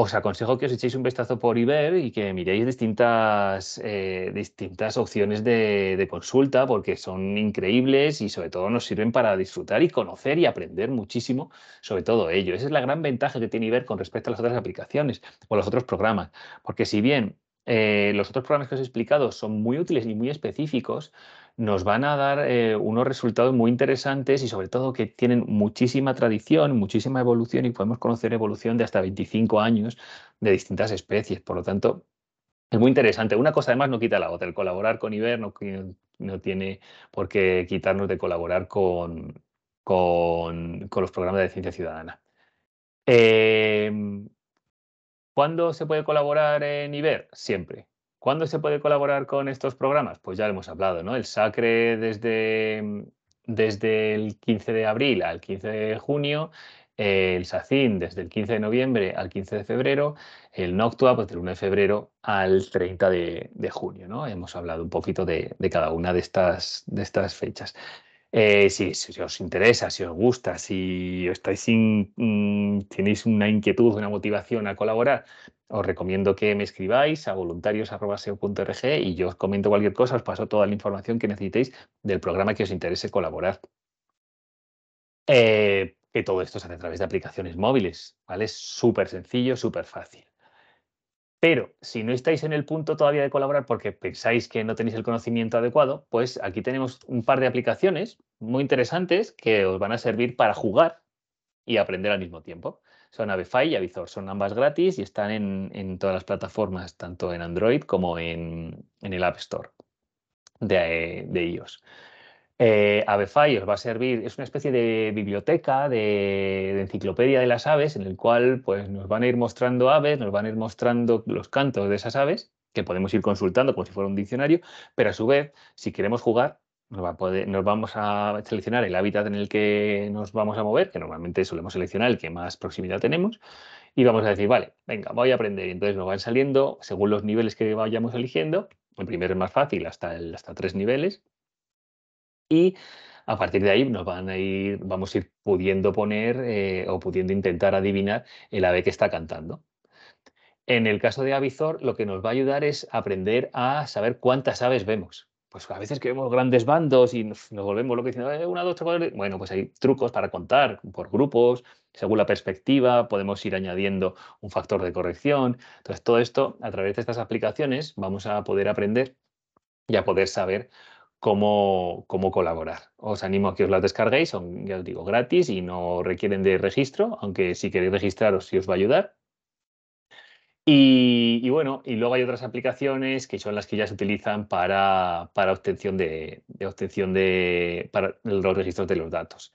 os aconsejo que os echéis un vistazo por Iber y que miréis distintas, eh, distintas opciones de, consulta porque son increíbles y sobre todo nos sirven para disfrutar y conocer y aprender muchísimo sobre todo ello. Esa es la gran ventaja que tiene Iber con respecto a las otras aplicaciones o los otros programas, porque si bien eh, los otros programas que os he explicado son muy útiles y muy específicos, nos van a dar eh, unos resultados muy interesantes y sobre todo que tienen muchísima tradición, muchísima evolución y podemos conocer evolución de hasta 25 años de distintas especies. Por lo tanto, es muy interesante. Una cosa además no quita la otra. El colaborar con Iber no, no tiene por qué quitarnos de colaborar con, los programas de ciencia ciudadana. Em, ¿Cuándo se puede colaborar en Iber? Siempre. ¿Cuándo se puede colaborar con estos programas? Pues ya hemos hablado, ¿no? El SACRE desde, mm, desde el 15 de abril al 15 de junio, eh, el SACIN desde el 15 de noviembre al 15 de febrero, el NOCTUA pues del 1 de febrero al 30 de, junio, ¿no? Hemos hablado un poquito de, cada una de estas, de estas fechas. Eh, si, os interesa, si os gusta, si estáis mm, tenéis una inquietud, una motivación a colaborar, os recomiendo que me escribáis a voluntarios.seo.org y yo os comento cualquier cosa, os paso toda la información que necesitéis del programa que os interese colaborar. Eh, que todo esto se hace a través de aplicaciones móviles, ¿vale? Es súper sencillo, súper fácil. Pero si no estáis en el punto todavía de colaborar porque pensáis que no tenéis el conocimiento adecuado, pues aquí tenemos un par de aplicaciones muy interesantes que os van a servir para jugar y aprender al mismo tiempo. Son Avefy y Avizor, son ambas gratis y están en, todas las plataformas, tanto en Android como en, el App Store de, ellos. iOS. Eh, os va a servir, es una especie de biblioteca, de, enciclopedia de las aves, en el cual pues, nos van a ir mostrando aves, nos van a ir mostrando los cantos de esas aves, que podemos ir consultando como si fuera un diccionario, pero a su vez, si queremos jugar, nos, nos, vamos a seleccionar el hábitat en el que nos vamos a mover, que normalmente solemos seleccionar el que más proximidad tenemos, y vamos a decir, vale, venga, voy a aprender. Y entonces nos van saliendo, según los niveles que vayamos eligiendo, el primero es más fácil, hasta, hasta tres niveles, y a partir de ahí nos van a ir, vamos a ir pudiendo poner eh, o pudiendo intentar adivinar el ave que está cantando. En el caso de Avizor, lo que nos va a ayudar es aprender a saber cuántas aves vemos pues a veces que vemos grandes bandos y nos, volvemos lo que diciendo, eh, una, dos, tres, Bueno, pues hay trucos para contar por grupos, según la perspectiva, podemos ir añadiendo un factor de corrección. Entonces, todo esto, a través de estas aplicaciones, vamos a poder aprender y a poder saber cómo, cómo colaborar. Os animo a que os las descarguéis, son, ya os digo, gratis y no requieren de registro, aunque si queréis registraros, sí os va a ayudar. Y, bueno, y luego hay otras aplicaciones que son las que ya se utilizan para, obtención de, obtención para los registros de los datos.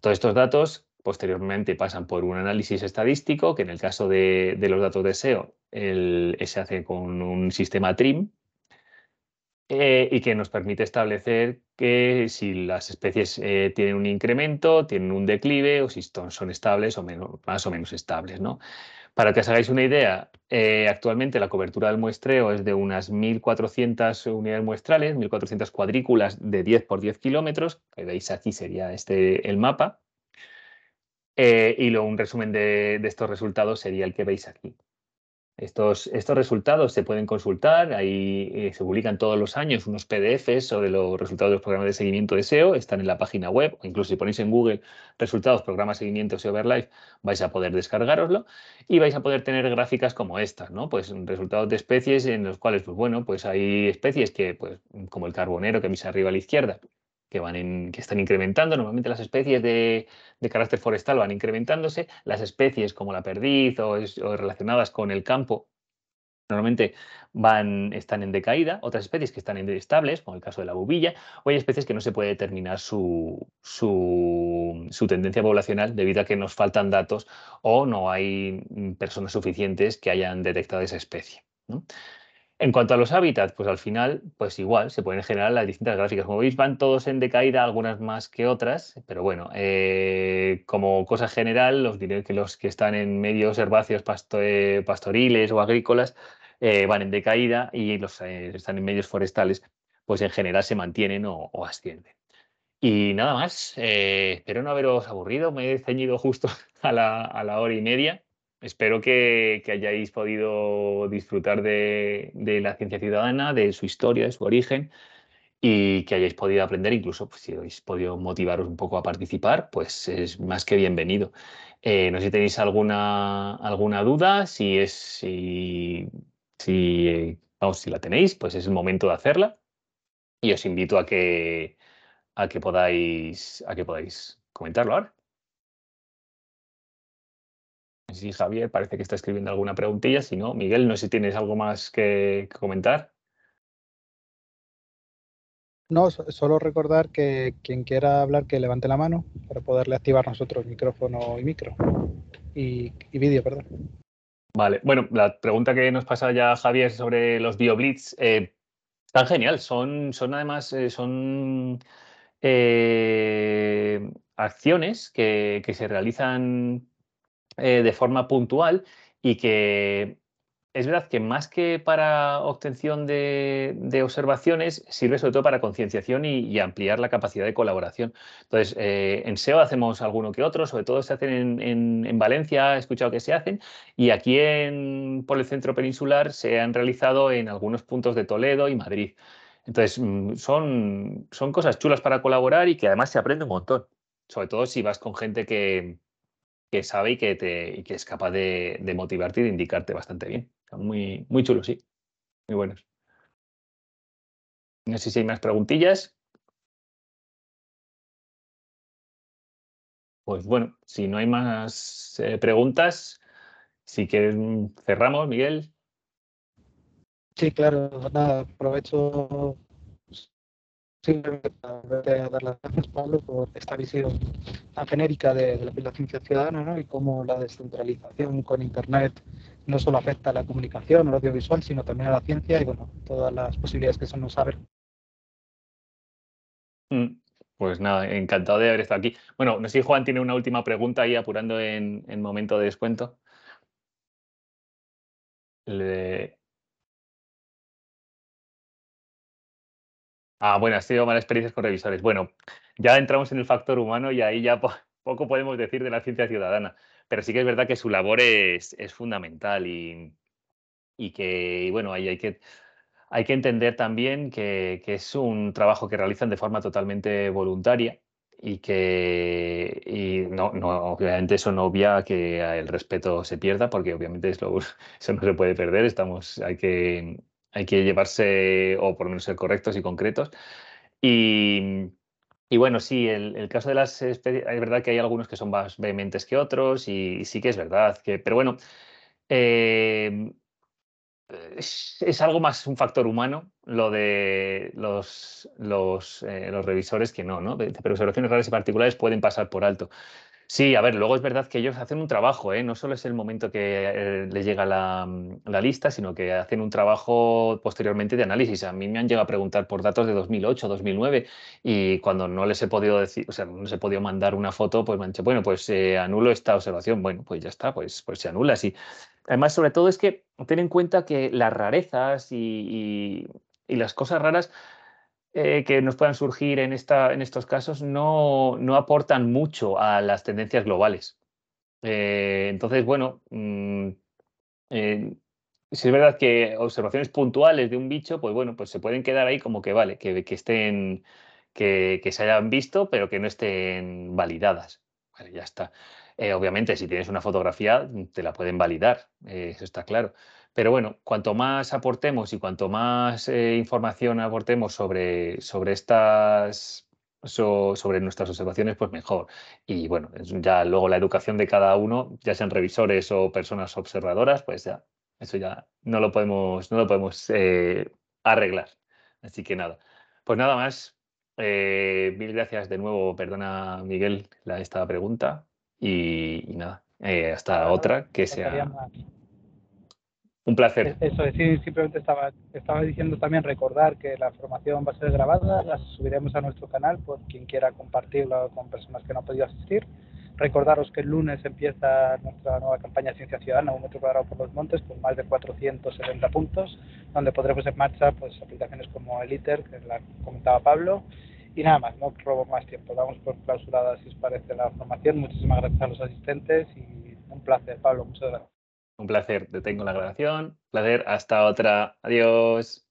Todos estos datos posteriormente pasan por un análisis estadístico, que en el caso de, los datos de SEO se hace con un sistema TRIM, eh, y que nos permite establecer que si las especies eh, tienen un incremento, tienen un declive, o si son, estables o más o menos estables. ¿no? Para que os hagáis una idea, eh, actualmente la cobertura del muestreo es de unas 1.400 unidades muestrales, 1.400 cuadrículas de 10 por 10 kilómetros, que veis aquí sería este el mapa, eh, y luego un resumen de, estos resultados sería el que veis aquí. Estos, resultados se pueden consultar, ahí eh, se publican todos los años unos PDFs sobre los resultados de los programas de seguimiento de SEO, están en la página web, incluso si ponéis en Google resultados, programas seguimiento SEO Overlife, vais a poder descargaroslo y vais a poder tener gráficas como estas, ¿no? Pues resultados de especies en los cuales, pues bueno, pues hay especies que, pues como el carbonero que veis arriba a la izquierda, que, van en, que están incrementando. Normalmente las especies de, carácter forestal van incrementándose. Las especies como la perdiz o, relacionadas con el campo normalmente van, están en decaída, otras especies que están estables, como el caso de la bubilla, o hay especies que no se puede determinar su, tendencia poblacional debido a que nos faltan datos o no hay mm, personas suficientes que hayan detectado esa especie. ¿no? En cuanto a los hábitats, pues al final, pues igual, se pueden generar las distintas gráficas. Como veis, van todos en decaída, algunas más que otras, pero bueno, eh, como cosa general, los diré que los que están en medios herbáceos, eh, pastoriles o agrícolas eh, van en decaída y los que están en medios forestales, pues en general se mantienen o, ascienden. Y nada más, espero no haberos aburrido, me he ceñido justo a la, a la hora y media espero que, hayáis podido disfrutar de, la ciencia ciudadana, de su historia, de su origen y que hayáis podido aprender, incluso pues, si habéis podido motivaros un poco a participar, pues es más que bienvenido. Eh, no sé si tenéis alguna, alguna duda, si es si, si la tenéis, pues es el momento de hacerla y os invito a que, a que podáis a que podáis comentarlo ahora. Sí, Javier parece que está escribiendo alguna preguntilla, si no, Miguel, no sé si tienes algo más que comentar. No, solo recordar que quien quiera hablar que levante la mano para poderle activar nosotros micrófono y micro y, vídeo, perdón. Vale, bueno, la pregunta que nos pasa ya Javier sobre los BioBlitz, tan eh, están genial, son, son además, eh, son eh, acciones que, se realizan eh, de forma puntual y que es verdad que más que para obtención de, observaciones, sirve sobre todo para concienciación y, ampliar la capacidad de colaboración. Entonces, eh, en SEO hacemos alguno que otro, sobre todo se hacen en, Valencia, he escuchado que se hacen, y aquí en, por el centro peninsular se han realizado en algunos puntos de Toledo y Madrid. Entonces, mm, son, son cosas chulas para colaborar y que además se aprende un montón, sobre todo si vas con gente que, que sabe y que, te, y que es capaz de, motivarte y de indicarte bastante bien. Muy, muy chulo, sí. Muy buenos. No sé si hay más preguntillas. Pues bueno, si no hay más eh, preguntas, si quieres mm, cerramos, Miguel. Sí, claro, nada, aprovecho simplemente dar las gracias, Pablo, por esta visión tan genérica de, la ciencia ciudadana ¿no? y cómo la descentralización con Internet no solo afecta a la comunicación, al audiovisual, sino también a la ciencia y bueno, todas las posibilidades que eso nos abre. Mm, pues nada, encantado de haber estado aquí. Bueno, no sé si Juan tiene una última pregunta ahí apurando en, en momento de descuento. Le, Ah, bueno, ha tenido malas experiencias con revisores. Bueno, ya entramos en el factor humano y ahí ya poco podemos decir de la ciencia ciudadana, pero sí que es verdad que su labor es, fundamental y, y que, bueno, ahí hay que, hay que entender también que, es un trabajo que realizan de forma totalmente voluntaria y que y no, no, obviamente eso no obvia que el respeto se pierda, porque obviamente eso no se puede perder, estamos, hay que, hay que llevarse, o por lo menos ser correctos y concretos. Y, bueno, sí, el, el, caso de las especies, es verdad que hay algunos que son más vehementes que otros y, sí que es verdad, que, pero bueno, em, es, algo más un factor humano lo de los, los, eh, revisores que no, ¿no? pero observaciones raras y particulares pueden pasar por alto. Sí, a ver, luego es verdad que ellos hacen un trabajo, ¿eh? no solo es el momento que eh, les llega mm, la, lista, sino que hacen un trabajo posteriormente de análisis. A mí me han llegado a preguntar por datos de 2008, 2009, y cuando no les he podido decir, o sea, no se he podido mandar una foto, pues me han dicho, bueno, pues eh, anulo esta observación. Bueno, pues ya está, pues, pues se anula. así. Además, sobre todo es que ten en cuenta que las rarezas y las cosas raras eh, que nos puedan surgir en, esta, en estos casos no, aportan mucho a las tendencias globales. Eh, entonces, bueno, mm, eh, si es verdad que observaciones puntuales de un bicho, pues bueno, pues se pueden quedar ahí como que vale, que, que estén, que, que, se hayan visto, pero que no estén validadas. ya está. obviamente, si tienes una fotografía, te la pueden validar, eso está claro pero bueno, cuanto más aportemos y cuanto más eh, información aportemos sobre, sobre estas sobre nuestras observaciones, pues mejor. Y bueno, ya luego la educación de cada uno, ya sean revisores o personas observadoras, pues ya, eso ya no lo podemos, no lo podemos eh, arreglar. Así que nada, pues nada más. Eh, mil gracias de nuevo, perdona Miguel la, esta pregunta y, y nada, hasta otra que sea... Un placer. E-, eso simplemente estaba, estaba diciendo también recordar que la formación va a ser grabada, la subiremos a nuestro canal por quien quiera compartirla con personas que no han podido asistir. Recordaros que el lunes empieza nuestra nueva campaña Ciencia Ciudadana, un metro cuadrado por los montes, con más de 470 puntos, donde podremos en marcha pues, aplicaciones como el ITER, que la comentaba Pablo. Y nada más, no robo más tiempo. Damos por clausurada, si os parece, la formación. Muchísimas gracias a los asistentes y un placer, Pablo. Muchas gracias. Un placer, detengo la grabación. Placer, hasta otra. Adiós.